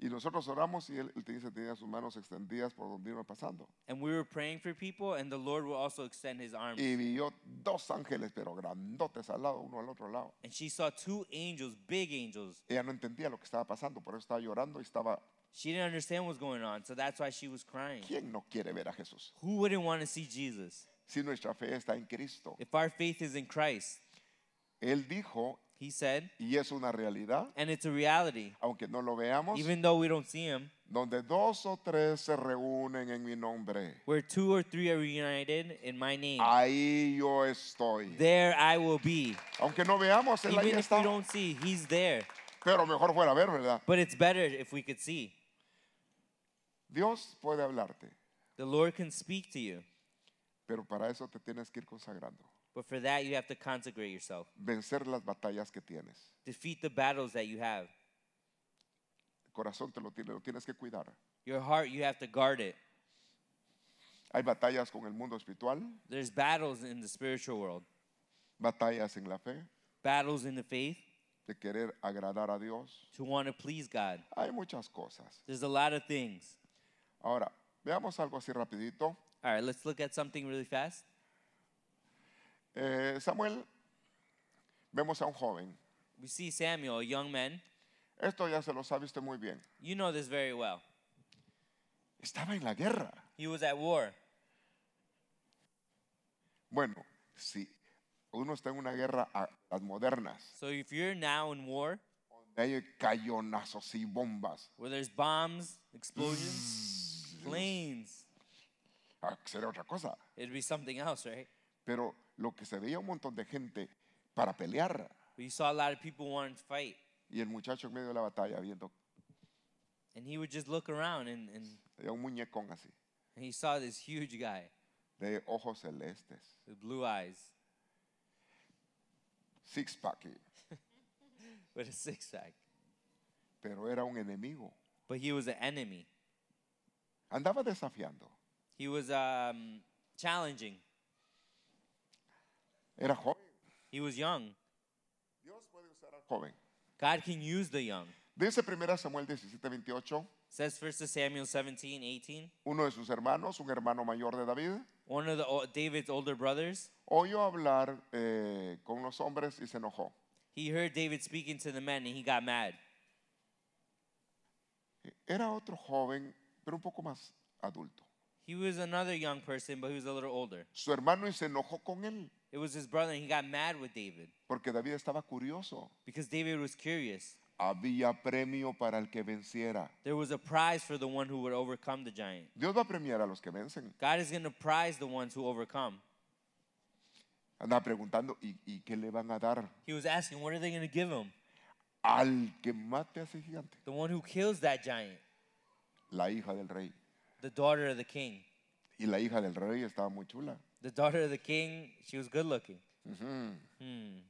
Y nosotros oramos y él, él tenía, tenía sus manos extendidas por donde iban pasando. And we were praying for people and the Lord will also extend his arms. Y vio dos ángeles pero grandotes al lado, uno al otro lado. And she saw two angels, big angels. Ella no entendía lo que estaba pasando, por eso estaba llorando y estaba She didn't understand what was going on, so that's why she was crying. ¿Quién no quiere ver a Jesús? Who wouldn't want to see Jesus? Si nuestra fe está en Cristo. If our faith is in Christ. Él dijo, he said, y es una realidad, and it's a reality, aunque no lo veamos, even though we don't see him, donde dos o tres se reúnen en mi nombre, where two or three are reunited in my name, ahí yo estoy. There I will be. Aunque no veamos, él ahí even if we está. don't see, he's there. Pero mejor fuera a ver, ¿verdad? But it's better if we could see. Dios puede hablarte, The Lord can speak to you, pero para eso te tienes que ir consagrando. But for that you have to consecrate yourself. Vencer las batallas que tienes. Defeat the battles that you have. corazón te lo, tiene, lo tienes que cuidar. Your heart you have to guard it. Hay batallas con el mundo espiritual. There's battles in the spiritual world. Batallas en la fe. Battles in the faith. De querer agradar a Dios. To want to please God. Hay muchas cosas. There's a lot of things. Ahora, veamos algo así rapidito. All right, let's look at something really fast. Eh, Samuel, vemos a un joven. We see Samuel, a young man. Esto ya se lo sabe usted muy bien. You know this very well. Estaba en la guerra. He was at war. Bueno, si uno está en una guerra a las modernas. So if you're now in war, hay cañonazos y bombas. Where there's bombs, explosions, planes. Ah, Sería otra cosa. It'd be something else, right? Pero lo que se veía un montón de gente para pelear. Y el muchacho en medio de la batalla viendo. And un muñecón así. he saw this huge guy De ojos celestes. with blue eyes Six pack. (laughs) Pero era un enemigo. But he was an enemy. Andaba desafiando. He was um, challenging. Era joven. He was young. Dios puede usar al joven. God can use the young. Dice 1 Samuel 17, 28. Says 1 Samuel 17, 18. Uno de sus hermanos, un hermano mayor de David. One of the, David's older brothers. Oyó hablar eh, con los hombres y se enojó. He heard David speaking to the men and he got mad. Era otro joven, pero un poco más adulto. He was another young person, but he was a little older. Su hermano y se enojó con él. It was his brother and he got mad with David. Porque David estaba curioso. Because David was curious. Había premio para el que venciera. There was a prize for the one who would overcome the giant. Dios va a premiar a los que vencen. God is going to prize the ones who overcome. preguntando, ¿y, ¿y qué le van a dar? He was asking, what are they going to give him? Al que mate a ese gigante. The one who kills that giant. La hija del rey. The daughter of the king. Y la hija del rey estaba muy chula. The daughter of the king, she was good looking. Mhm. hmm.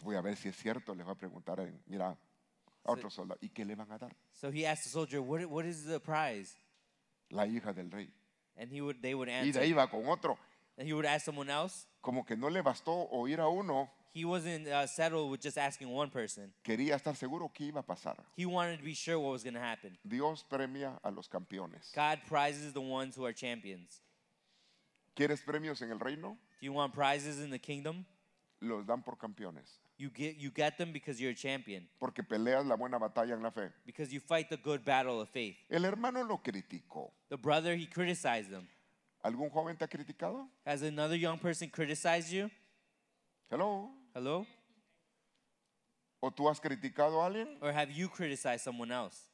Voy a ver si es cierto, le voy a preguntar, mira, a so, otro soldado, ¿y qué le van a dar? So he asked the soldier, what, what is the prize? La hija del rey. And he would, they would answer. Y de ahí va con otro. And he would ask someone else. Como que no le bastó oír a uno. He wasn't uh, settled with just asking one person. Quería estar seguro qué iba a pasar. He wanted to be sure what was going to happen. Dios premia a los campeones. God prizes the ones who are champions. ¿Quieres premios en el reino? Do you want prizes in the kingdom? Los dan por campeones. You get you get them because you're a champion. Porque peleas la buena batalla en la fe. Because you fight the good battle of faith. El hermano lo criticó. The brother he criticized them. ¿Algún joven te ha criticado? Has another young person criticized you? Hello. Hello? ¿O tú has criticado a alguien? Or have you criticized someone else?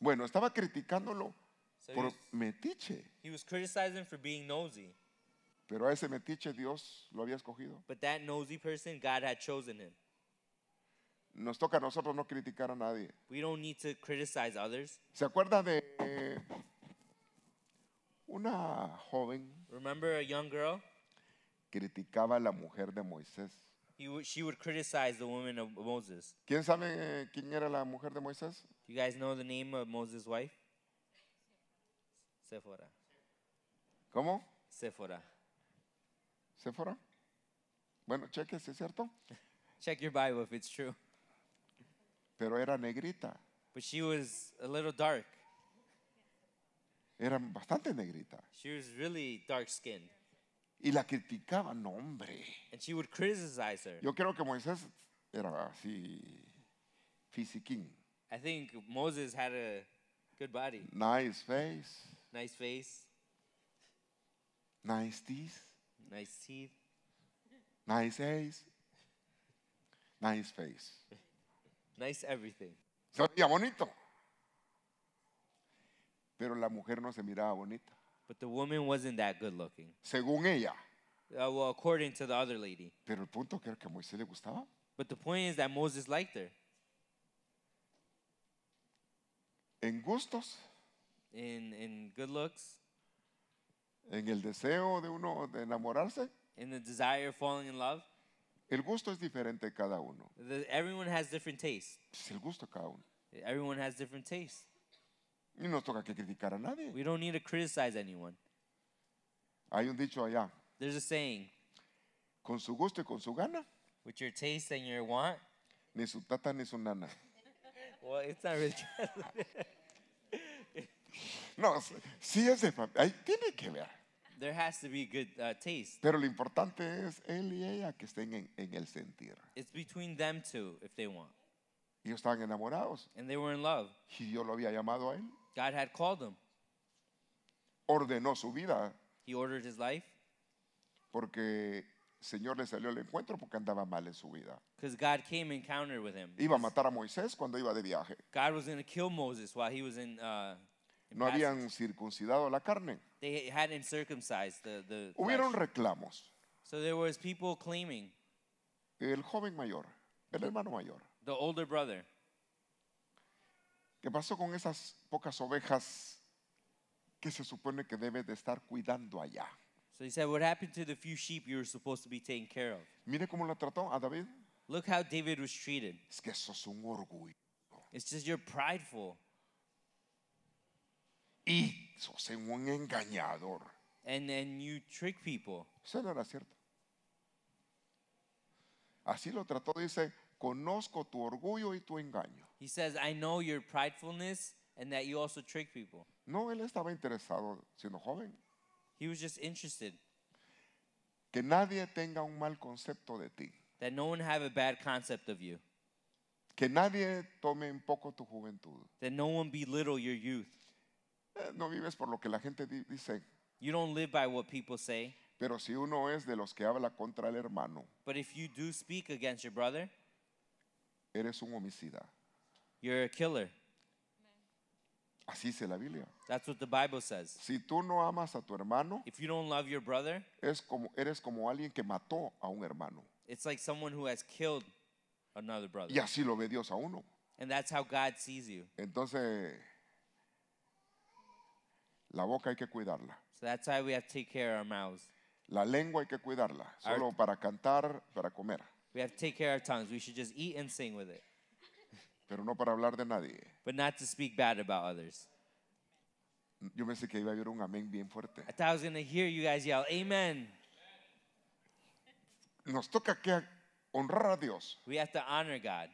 Bueno, estaba criticándolo so por he was, metiche. He was criticizing for being nosy. Pero a ese metiche Dios lo había escogido. But that nosy person, God had chosen him. Nos toca a nosotros no criticar a nadie. We don't need to criticize others. ¿Se acuerda de una joven Remember a young girl? Criticaba a la mujer de Moisés. He would, she would criticize the woman of Moses. ¿Quién sabe eh, quién era la mujer de Moisés? You guys know the name of Moses' wife? Sephora. ¿Cómo? Sephora. Sephora. Bueno, cheque si es cierto. (laughs) Check your Bible if it's true. Pero era negrita. But she was a little dark. era bastante negrita. She was really dark skinned. Y la criticaba, no hombre. And she would criticize her. Yo creo que Moisés era así fisiquín. I think Moses had a good body. Nice face. Nice face. Nice teeth. Nice teeth. Nice eyes. Nice face. (laughs) nice everything. Se veía bonito. Pero la mujer no se miraba bonita. But the woman wasn't that good looking. Según ella. Uh, well, according to the other lady. Pero el punto que era que a Moisés le gustaba. But the point is that Moses liked her. En gustos. In, in good looks. En el deseo de uno de enamorarse. In the desire of falling in love. El gusto es diferente cada uno. The, everyone has different tastes. Es el gusto cada uno. Everyone has different tastes. Y no nos toca que criticar a nadie. We don't need to criticize anyone. Hay un dicho allá. There's a saying, Con su gusto y con su gana, with your taste and your want, ni su tata ni su nana. well, it's not really (laughs) No, sí es de ahí tiene que ver. There has to be good uh, taste. Pero lo importante es él y ella que estén en, en el sentir. It's between them two if they want. Ellos estaban enamorados And they were in love. y Dios lo había llamado a él. God had called him. Ordenó su vida. He ordered his life. Porque el Señor le salió al encuentro porque andaba mal en su vida. Because God came and with him. Iba a matar a Moisés cuando iba de viaje. God was going to kill Moses while he was in, uh, in no passage. habían circuncidado la carne. They hadn't circumcised the, the Hubieron flesh. reclamos. So there was people claiming. El joven mayor, el hermano mayor. The older brother. ¿Qué pasó con esas pocas ovejas que se supone que debe de estar cuidando allá? So he said, what happened to the few sheep you were supposed to be taking care of? Mire cómo lo trató a David. Look how David was treated. Es que eso es un orgullo. It's just you're prideful. Y sos un engañador. And then you trick people. Eso no era cierto. Así lo trató, dice, conozco tu orgullo y tu engaño. He says, I know your pridefulness and that you also trick people. No, él estaba interesado siendo joven. He was just interested. Que nadie tenga un mal concepto de ti. That no one have a bad concept of you. Que nadie tome poco tu juventud. That no one belittle your youth. Eh, no vives por lo que la gente dice. You don't live by what people say. Pero si uno es de los que habla contra el hermano, But if you do speak against your brother, eres un homicida. You're a killer. Así dice la Biblia. That's what the Bible says. Si tú no amas a tu hermano, If you don't love your brother, es como, eres como alguien que mató a un hermano. it's like someone who has killed another brother. Y así lo ve Dios a uno. And that's how God sees you. Entonces, la boca hay que cuidarla. So that's why we have to take care of our mouths. La lengua hay que cuidarla, solo para cantar, para comer. We have to take care of our tongues. We should just eat and sing with it. Pero no para hablar de nadie. but not to speak bad about others. Yo pensé que iba a haber un amén bien fuerte. I thought I was going to hear you guys yell, Amen. Nos toca que honrar a Dios. We have to honor God.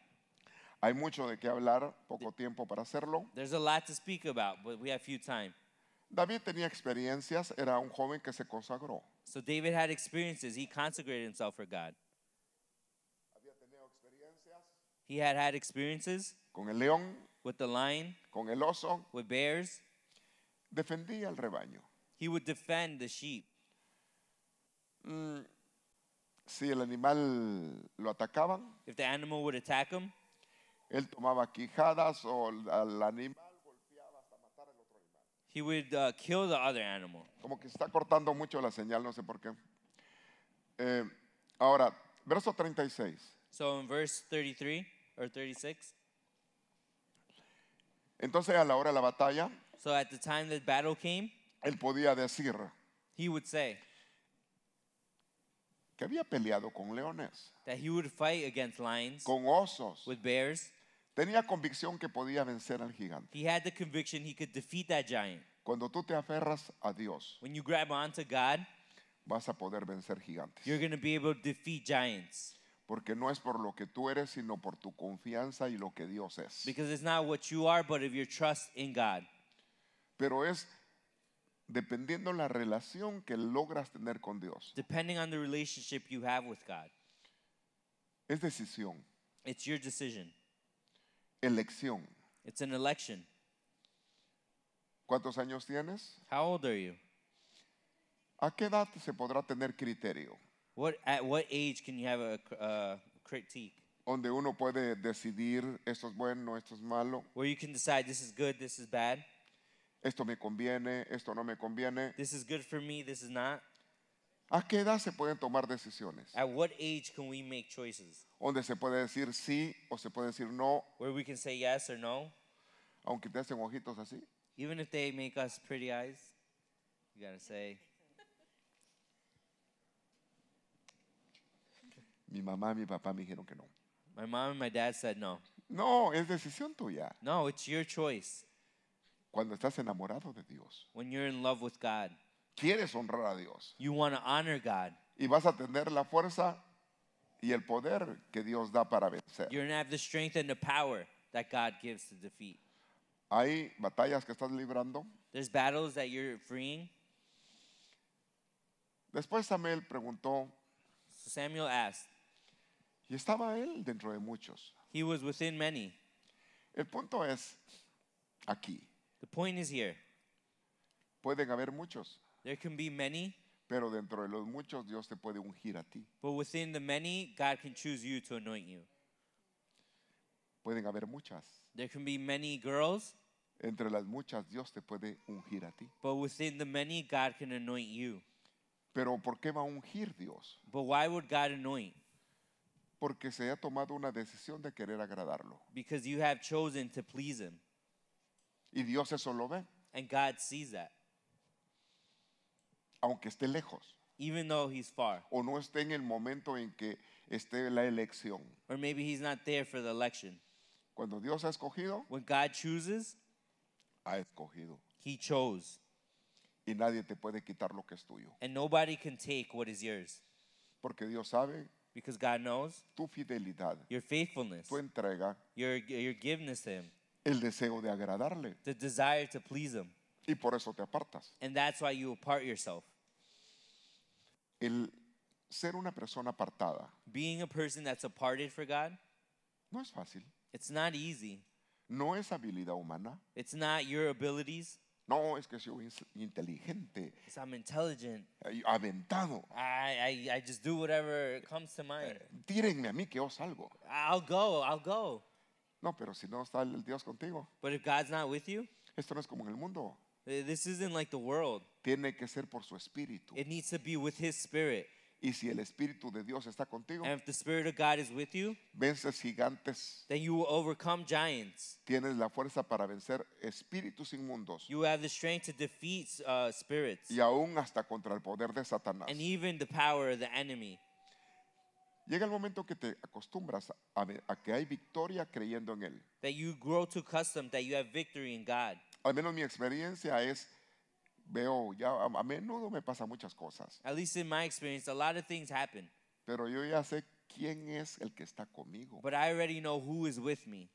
Hay mucho de qué hablar, poco tiempo para hacerlo. There's a lot to speak about, but we have few time. David tenía experiencias, era un joven que se consagró. So David had experiences. He consecrated himself for God. He had had experiences con el león, with the lion, con el oso. With bears. Defendía el rebaño. He would defend the sheep. Mm, si el animal lo atacaban, if the animal would attack him, él tomaba quijadas o al animal he would uh, kill the other animal. Como que está cortando mucho la señal, no sé por qué. Eh, ahora, verso 36. So in verse 33 or 36. Entonces a la hora de la batalla, So at the time that battle came, él podía decir he would say que había peleado con leones, that he would fight against lions, con osos. with bears. Tenía convicción que podía vencer al gigante. He had the conviction he could defeat that giant. Cuando tú te aferras a Dios, When you grab onto God, vas a poder vencer gigantes. you're going to be able to defeat giants. Porque no es por lo que tú eres, sino por tu confianza y lo que Dios es. Pero es dependiendo la relación que logras tener con Dios. Depending on the relationship you have with God, Es decisión, elección. ¿Cuántos años tienes? ¿A qué edad se podrá tener criterio? What, at what age can you have a uh, critique? Donde uno puede decidir esto es bueno, esto es malo, Where you can decide this is good, this is bad, esto me conviene, esto no me conviene. this is good for me, this is not. ¿A qué edad se pueden tomar decisiones? At what age can we make choices? Donde se puede decir sí o se puede decir no, Where we can say yes or no, aunque te hacen ojitos así. even if they make us pretty eyes. You gotta say, Mi mamá y mi papá me dijeron que no. My mom and my dad said no. No, es decisión tuya. No, it's your choice. Cuando estás enamorado de Dios, When you're in love with God, quieres honrar a Dios you want to honor God. y vas a tener la fuerza y el poder que Dios da para vencer. You're going to have the strength and the power that God gives to defeat. Hay batallas que estás librando. There's battles that you're freeing. Después Samuel preguntó, Samuel asked, y estaba él dentro de muchos. He was within many. El punto es aquí. The point is here. Pueden haber muchos. There can be many. Pero dentro de los muchos Dios te puede ungir a ti. But within the many, God can choose you to anoint you. Pueden haber muchas. There can be many girls. Entre las muchas Dios te puede ungir a ti. But within the many, God can anoint you. Pero ¿por qué va a ungir Dios? But why would God anoint? porque se ha tomado una decisión de querer agradarlo. because you have chosen to please him. Y Dios eso lo ve, And God sees that, aunque esté lejos even though he's far. o no esté en el momento en que esté la elección. Or maybe he's not there for the election. Cuando Dios ha escogido, When God chooses, ha escogido. he chose. Y nadie te puede quitar lo que es tuyo. And nobody can take what is yours Porque Dios sabe Because God knows tu fidelidad, your faithfulness, tu entrega, your, your giveness to Him, el deseo de agradarle. The desire to please Him. Y por eso te apartas. And that's why you apart yourself. El ser una persona apartada. Being a person that's aparted for God. No es fácil. It's not easy. No es habilidad humana. It's not your abilities. No, es que soy inteligente. So I'm intelligent. I, just do whatever comes to mind. Eh, tírenme a mí que yo salgo. I'll go, I'll go. No, pero si no está el Dios contigo. But if God's not with you, esto no es como en el mundo. Eh, this isn't like the world. Tiene que ser por su espíritu. It needs to be with his spirit. Y si el espíritu de Dios está contigo, vences gigantes. Tienes la fuerza para vencer espíritus inmundos uh, y aún hasta contra el poder de Satanás. Llega el momento que te acostumbras a, que hay victoria creyendo en él. Al menos mi experiencia es veo, ya a, a menudo me pasa muchas cosas. At least in my experience, a lot of things happen. Pero yo ya sé quién es el que está conmigo. But I already know who is with me.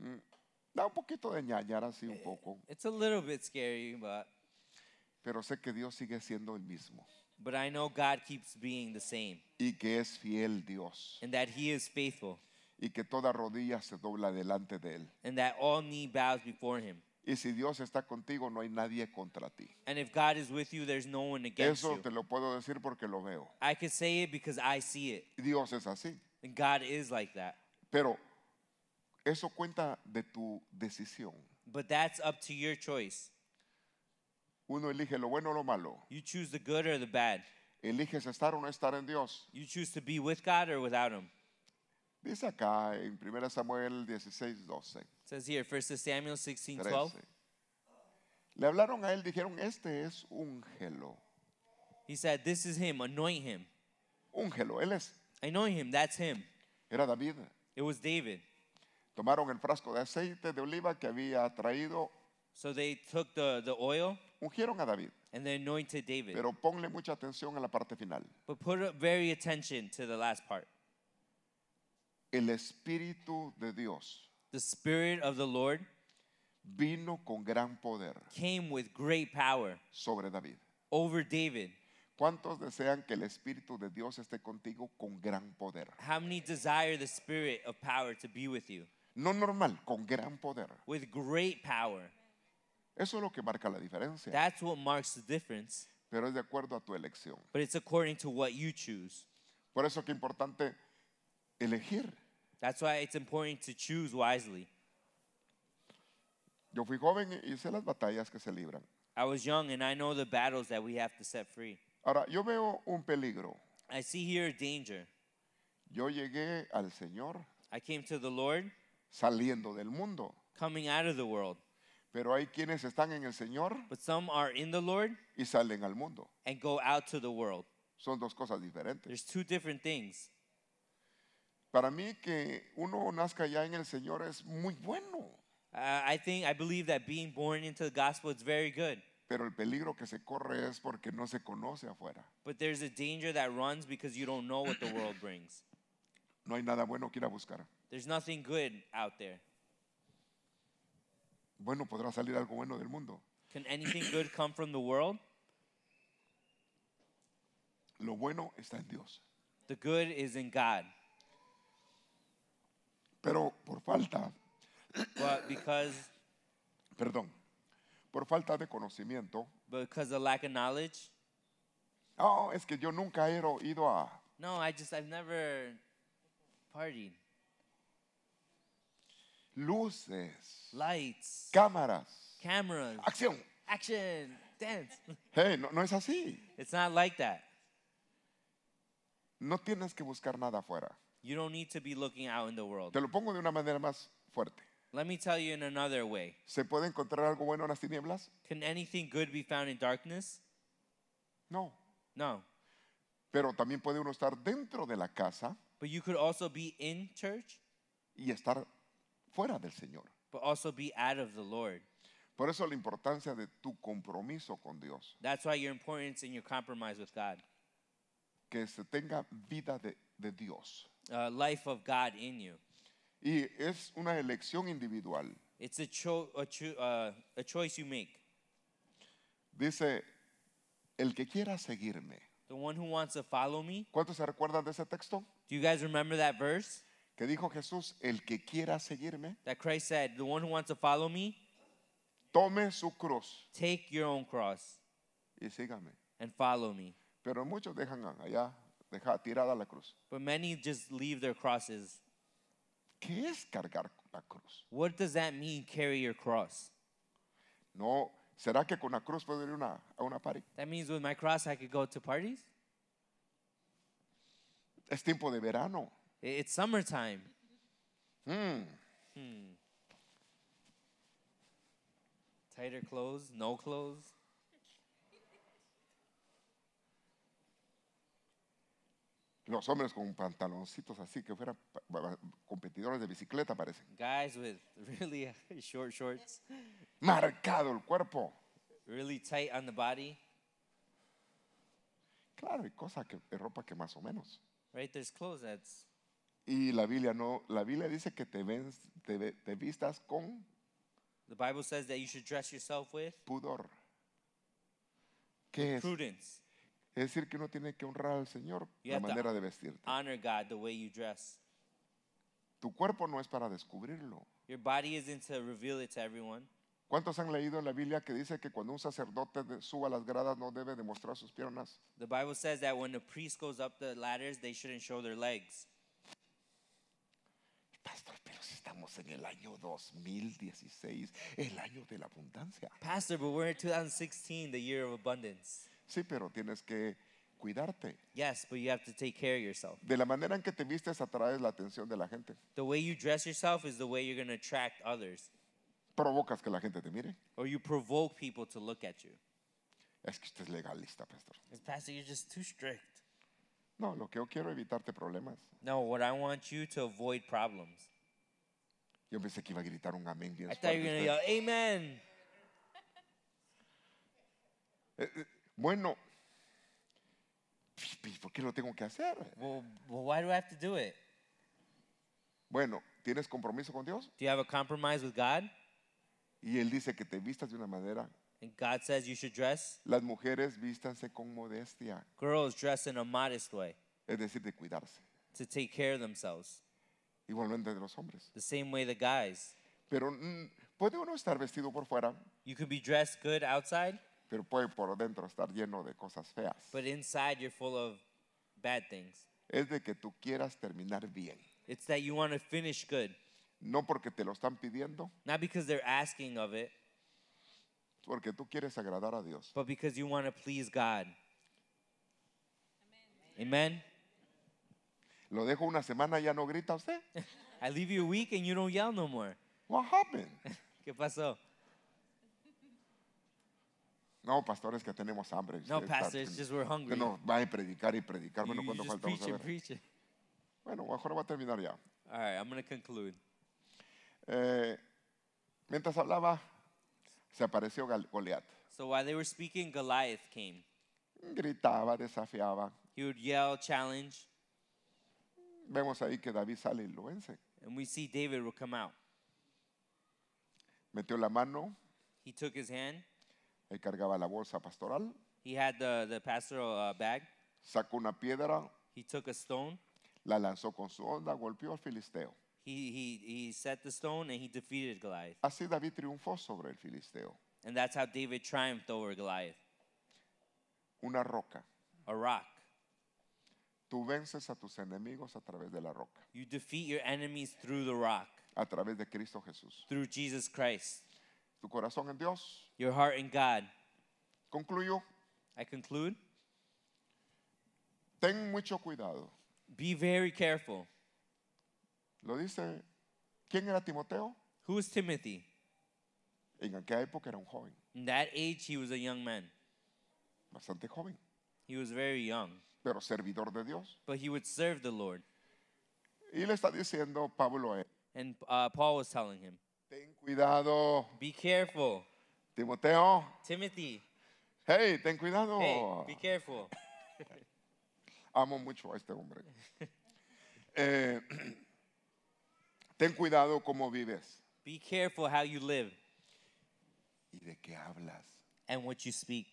Mm, da un poquito de ñañar así un eh, poco. It's a little bit scary, but. Pero sé que Dios sigue siendo el mismo. But I know God keeps being the same. Y que es fiel Dios. And that He is faithful. Y que toda rodilla se dobla delante de él. And that all knee bows before Him. Y si Dios está contigo, no hay nadie contra ti. And if God is with you, there's no one against Eso te lo puedo decir porque lo veo. I can say it because I see it. Dios es así. And God is like that. Pero eso cuenta de tu decisión. But that's up to your choice. Uno elige lo bueno o lo malo. You choose the good or the bad. Eliges estar o no estar en Dios. You choose to be with God or without him. Dice acá en 1 Samuel 16:12 says here, 1 Samuel 16, Le hablaron a él, dijeron, este es un úngelo. He said, this is him, anoint him. Úngelo, él es. Anoint him, that's him. Era David. It was David. Tomaron el frasco de aceite de oliva que había traído. So they took the, the oil. Ungieron a David. And they anointed David. Pero ponle mucha atención a la parte final. But put very attention to the last part. El Espíritu de Dios the Spirit of the Lord vino con gran poder came with great power sobre David. over David. ¿Cuántos desean que el Espíritu de Dios esté contigo con gran poder? How many desire the Spirit of power to be with you? No normal, con gran poder. With great power. Eso es lo que marca la diferencia. That's what marks the difference. Pero es de acuerdo a tu elección. But it's according to what you choose. Por eso que importante elegir. That's why it's important to choose wisely. Yo fui joven y sé las batallas que se libran. I was young and I know the battles that we have to set free. Ahora, yo veo un peligro. I see here a danger. Yo llegué al Señor I came to the Lord saliendo del mundo, coming out of the world, pero hay quienes están en el Señor but some are in the Lord y salen al mundo. and go out to the world. Son dos cosas diferentes. There's two different things. Para mí que uno nazca ya en el Señor es muy bueno. Uh, I think I believe that being born into the gospel is very good. Pero el peligro que se corre es porque no se conoce afuera. But there's a danger that runs because you don't know what the world (coughs) brings. No hay nada bueno que ir a buscar. There's nothing good out there. Bueno, podrá salir algo bueno del mundo. Can anything good come from the world? Lo bueno está en Dios. The good is in God pero por falta, because perdón, por falta de conocimiento. because of lack of knowledge. Oh, es que yo nunca he ido a. No, I just I've never party, Luces, Lights, cámaras, cameras, acción, action, dance. (laughs) Hey, no, es así. It's not like that. No tienes que buscar nada afuera. You don't need to be looking out in the world. Te lo pongo de una manera más fuerte. Let me tell you in another way. ¿Se puede encontrar algo bueno en las tinieblas? Can anything good be found in darkness? No. No. Pero también puede uno estar dentro de la casa But you could also be in church, y estar fuera del Señor. but also be out of the Lord. Por eso la importancia de tu compromiso con Dios, That's why your importance and your compromise with God. que se tenga vida de, de Dios. Uh, life of God in you. Y es una elección individual. It's a, cho a, cho uh, a choice you make. Dice, el que quiera seguirme. The one who wants to follow me. ¿Cuántos se recuerdan de ese texto? Do you guys remember that verse? Que dijo Jesús, el que quiera seguirme. That Christ said, the one who wants to follow me. Tome su cruz. Take your own cross. Y sígame. And follow me. Pero muchos dejan allá deja tirada la cruz. But many just leave their crosses. ¿Qué es cargar la cruz? What does that mean, carry your cross? No, ¿será que con la cruz puedo ir una, a una party? That means with my cross I could go to parties? Es tiempo de verano. It's summertime. Mm, Tighter clothes, no clothes. Los hombres con pantaloncitos así que fueran competidores de bicicleta parecen. Guys with (laughs) really (laughs) short shorts. Marcado el cuerpo. Really tight on the body. Claro, y cosas que ropa que más o menos. Right, there's clothes that's y la Biblia no, la Biblia dice que te, ven, te, te vistas con The Bible says that you should dress yourself with pudor. ¿Qué es? Prudence. Es decir, que uno tiene que honrar al Señor la manera de vestirte. honor God Tu cuerpo no es para descubrirlo. ¿Cuántos han leído en la Biblia que dice que cuando un sacerdote suba las gradas no debe demostrar sus piernas? The Bible says that when priest goes up the ladders, they shouldn't show their Pastor, pero estamos en el año 2016, el año de la abundancia. 2016, Sí, pero tienes que cuidarte. Yes, but you have to take care of yourself. De la manera en que te vistes atraes la atención de la gente. The way you dress yourself is the way you're going to attract others. Provocas que la gente te mire. Or you provoke people to look at you. Es que usted es legalista, pastor. pastor, you're just too strict. No, lo que yo quiero evitarte problemas. No, what I want you to avoid problems. Yo pensé que iba a gritar un amén bien I thought you were going to yell amen. Eh, eh, bueno, pues, pues, ¿por qué lo tengo que hacer? Well, why do I have to do it? Bueno, ¿tienes compromiso con Dios? Do you have a compromise with God? Y él dice que te vistas de una manera. And God says you should dress. Las mujeres vístanse con modestia. Girls dress in a modest way. Es decir, de cuidarse. To take care of themselves. Igualmente de los hombres. The same way the guys. Pero mm, puede uno estar vestido por fuera. You can be dressed good outside. Pero puede por dentro estar lleno de cosas feas. But inside you're full of bad things. Es de que tú quieras terminar bien. It's that you want to finish good. No porque te lo están pidiendo. Not because they're asking of it. Porque tú quieres agradar a Dios. But because you want to please God. Amen. Amen. Lo dejo una semana y ya no grita usted. (laughs) I leave you a week and you don't yell no more. What happened? (laughs) ¿Qué pasó? No, pastores, que tenemos hambre. No, pastor, just we're hungry. No, va a predicar y predicar. Bueno, cuando falta? Vamos a ver. Bueno, mejor va a terminar ya. All right, I'm going to conclude. Eh, mientras hablaba, se apareció Goliat. So while they were speaking, Goliath came. Gritaba, desafiaba. He would yell, challenge. Vemos ahí que David sale y lo vence. And we see David will come out. Metió la mano. He took his hand. Él cargaba la bolsa pastoral. He had the, the pastoral uh, bag. Sacó una piedra. He took a stone. La lanzó con su onda, golpeó al filisteo. He, he, he set the stone and he defeated Goliath. Así David triunfó sobre el filisteo. And that's how David triumphed over Goliath. Una roca. A rock. Tú vences a tus enemigos a través de la roca. You defeat your enemies through the rock. A través de Cristo Jesús. Through Jesus Christ. tu corazón en Dios. Your heart in God. Concluyo. I conclude. Ten mucho cuidado. Be very careful. Lo dice, ¿quién era Timoteo? Who is Timothy? En aquella época era un joven. In that age, he was a young man. Bastante joven. He was very young. Pero servidor de Dios. But he would serve the Lord. Y le está diciendo Pablo a él. And uh, Paul was telling him. Ten cuidado. Be careful. Timoteo. Timothy. Hey, ten cuidado. Hey, be careful. (laughs) Amo mucho a este hombre. Eh, (clears throat) ten cuidado cómo vives. Be careful how you live. Y de qué hablas. And what you speak.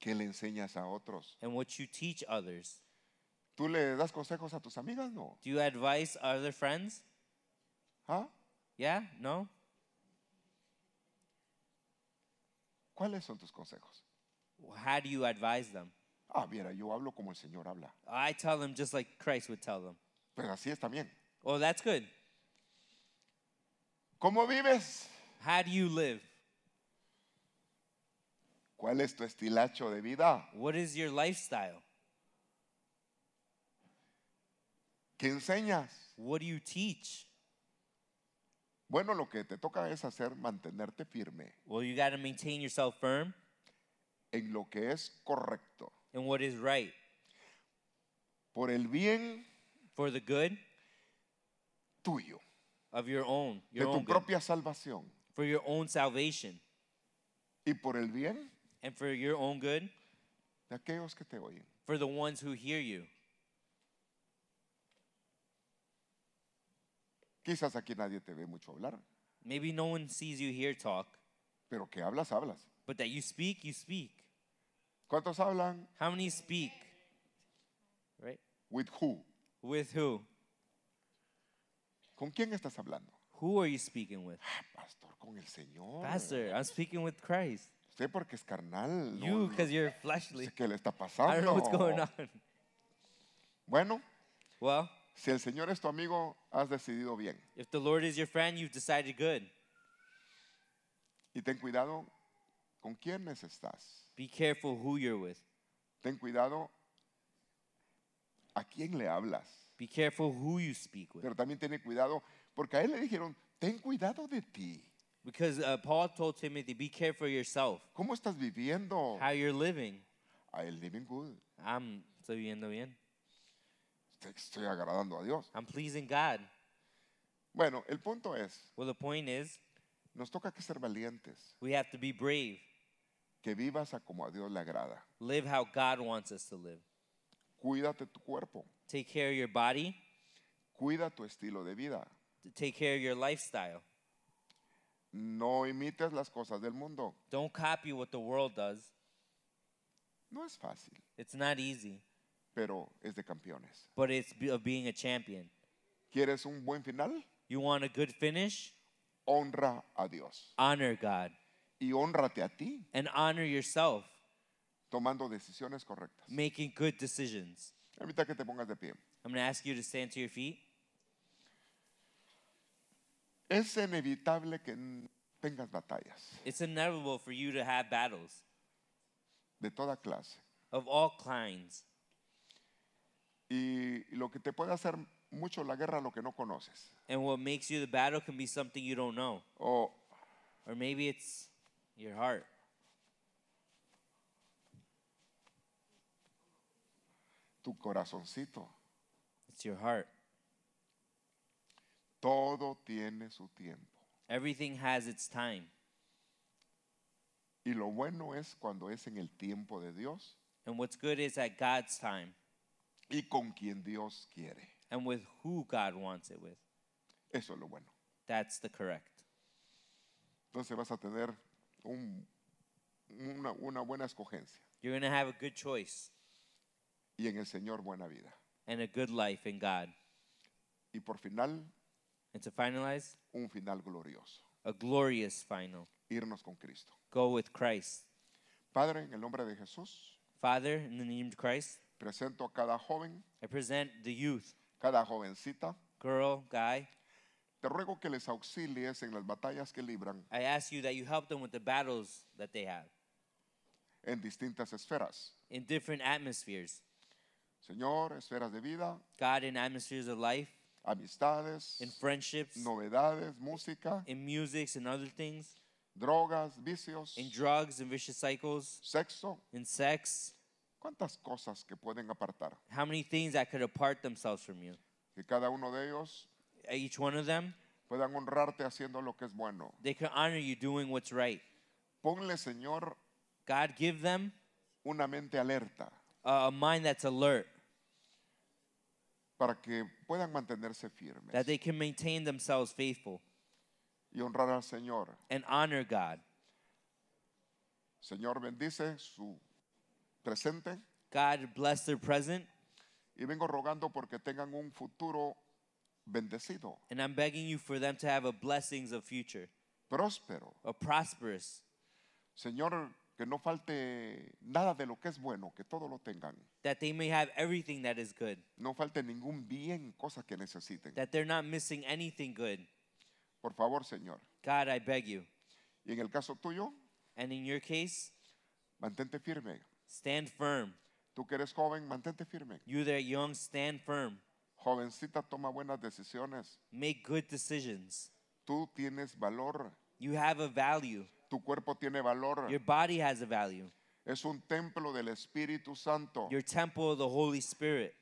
¿Qué le enseñas a otros? And what you teach others. ¿Tú le das consejos a tus amigas? No. Do you advise other friends? ¿Ah? Yeah. ¿No? ¿Cuáles son tus consejos? How do you advise them? Ah, mira, yo hablo como el Señor habla. I tell them just like Christ would tell them. Pues así es también. Oh, that's good. ¿Cómo vives? How do you live? ¿Cuál es tu estilacho de vida? What is your lifestyle? ¿Qué enseñas? What do you teach? Bueno, lo que te toca es hacer mantenerte firme Well, you got to maintain yourself firm en lo que es correcto, in what is right por el bien for the good tuyo, of your own, de your own tu good, propia salvación for your own salvation, y por el bien and for your own good de aquellos que te oyen. for the ones who hear you. Quizás aquí nadie te ve mucho hablar, Maybe no one sees you here talk, pero que hablas, hablas. but that you speak, you speak. ¿Cuántos hablan? How many speak? Right? With who? With who? ¿Con quién estás hablando? Who are you speaking with? Ah, pastor, con el Señor. Pastor, I'm speaking with Christ. Usted porque es carnal. no- You, because you're fleshly. sé qué le está pasando. I don't know what's going on. Bueno, Well, si el Señor es tu amigo, has decidido bien. If the Lord is your friend, you've decided good. Y ten cuidado con quiénes estás. Be careful who you're with. Ten cuidado a quién le hablas. Be careful who you speak with. Pero también ten cuidado porque a él le dijeron, ten cuidado de ti. Because uh, Paul told Timothy, be careful yourself. ¿Cómo estás viviendo? How you're living. I'm ah, living good. I'm estoy viviendo bien estoy agradando a Dios. I'm pleasing God. Bueno, el punto es, Well, the point is, nos toca que ser valientes, we have to be brave. que vivas a como a Dios le agrada. Live how God wants us to live. Cuídate tu cuerpo, Take care of your body, cuida tu estilo de vida. take care of your lifestyle. No imites las cosas del mundo. Don't copy what the world does. No es fácil. It's not easy. pero es de campeones. but it's of being a champion. ¿Quieres un buen final? You want a good finish? Honra a Dios Honor God y honrate a ti and honor yourself, tomando decisiones correctas. making good decisions. que te pongas de pie. I'm going to ask you to stand to your feet. Es inevitable que tengas batallas It's inevitable for you to have battles de toda clase. of all kinds. Y lo que te puede hacer mucho la guerra lo que no conoces. And what makes you the battle can be something you don't know. O, Or maybe it's your heart. Tu corazoncito. It's your heart. Todo tiene su tiempo. Everything has its time. Y lo bueno es cuando es en el tiempo de Dios. And what's good is at God's time y con quien Dios quiere. and with who God wants it with. Eso es lo bueno. That's the correct. Entonces vas a tener un- una, una buena escogencia You're going to have a good choice y en el Señor buena vida. and a good life in God. Y por final, And to finalize, un final glorioso. a glorious final. Irnos con Cristo. Go with Christ. Padre, en el nombre de Jesús, Father, in the name of Christ, Presento a cada joven, I present the youth, cada jovencita. girl, guy. Te ruego que les auxilies en las batallas que libran I ask you that you help them with the battles that they have en distintas esferas. in different atmospheres. Señor, esferas de vida, God, in atmospheres of life, amistades, in friendships, novedades, música, in musics and other things, drogas, vicios, in drugs and vicious cycles, sexo, in sex, ¿Cuántas cosas que pueden apartar? How many things that could apart themselves from you? Que cada uno de ellos Each one of them, puedan honrarte haciendo lo que es bueno. they can honor you doing what's right. Ponle, Señor, God give them una mente alerta a a mind that's alert, para que puedan mantenerse firmes that they can maintain themselves faithful y honrar al Señor. and honor God. Señor, bendice su presente. God bless their present. Y vengo rogando porque tengan un futuro bendecido, And I'm begging you for them to have a blessings of future, próspero. a prosperous. Señor, que no falte nada de lo que es bueno, que todo lo tengan. that they may have everything that is good, No falte ningún bien, cosa que necesiten. that they're not missing anything good. Por favor, Señor. God, I beg you. Y en el caso tuyo, And in your case, mantente firme. Stand firm. Tú que eres joven, mantente firme. You that are young, stand firm. Jovencita, toma buenas decisiones. Make good decisions. Tú tienes valor. You have a value. Tu cuerpo tiene valor. Your body has a value. Es un templo del Espíritu Santo. Your temple of the Holy Spirit.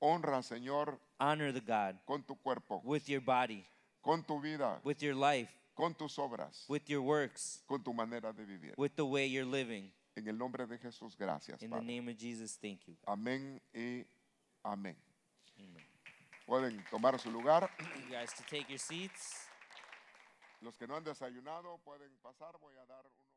Honra, Señor. Honor the God. Con tu cuerpo. With your body. Con tu vida. With your life. Con tus obras. With your works. Con tu manera de vivir. With the way you're living. En el nombre de Jesús, gracias. Amén y amén. Pueden tomar su lugar. Los que no han desayunado pueden pasar. Voy a dar un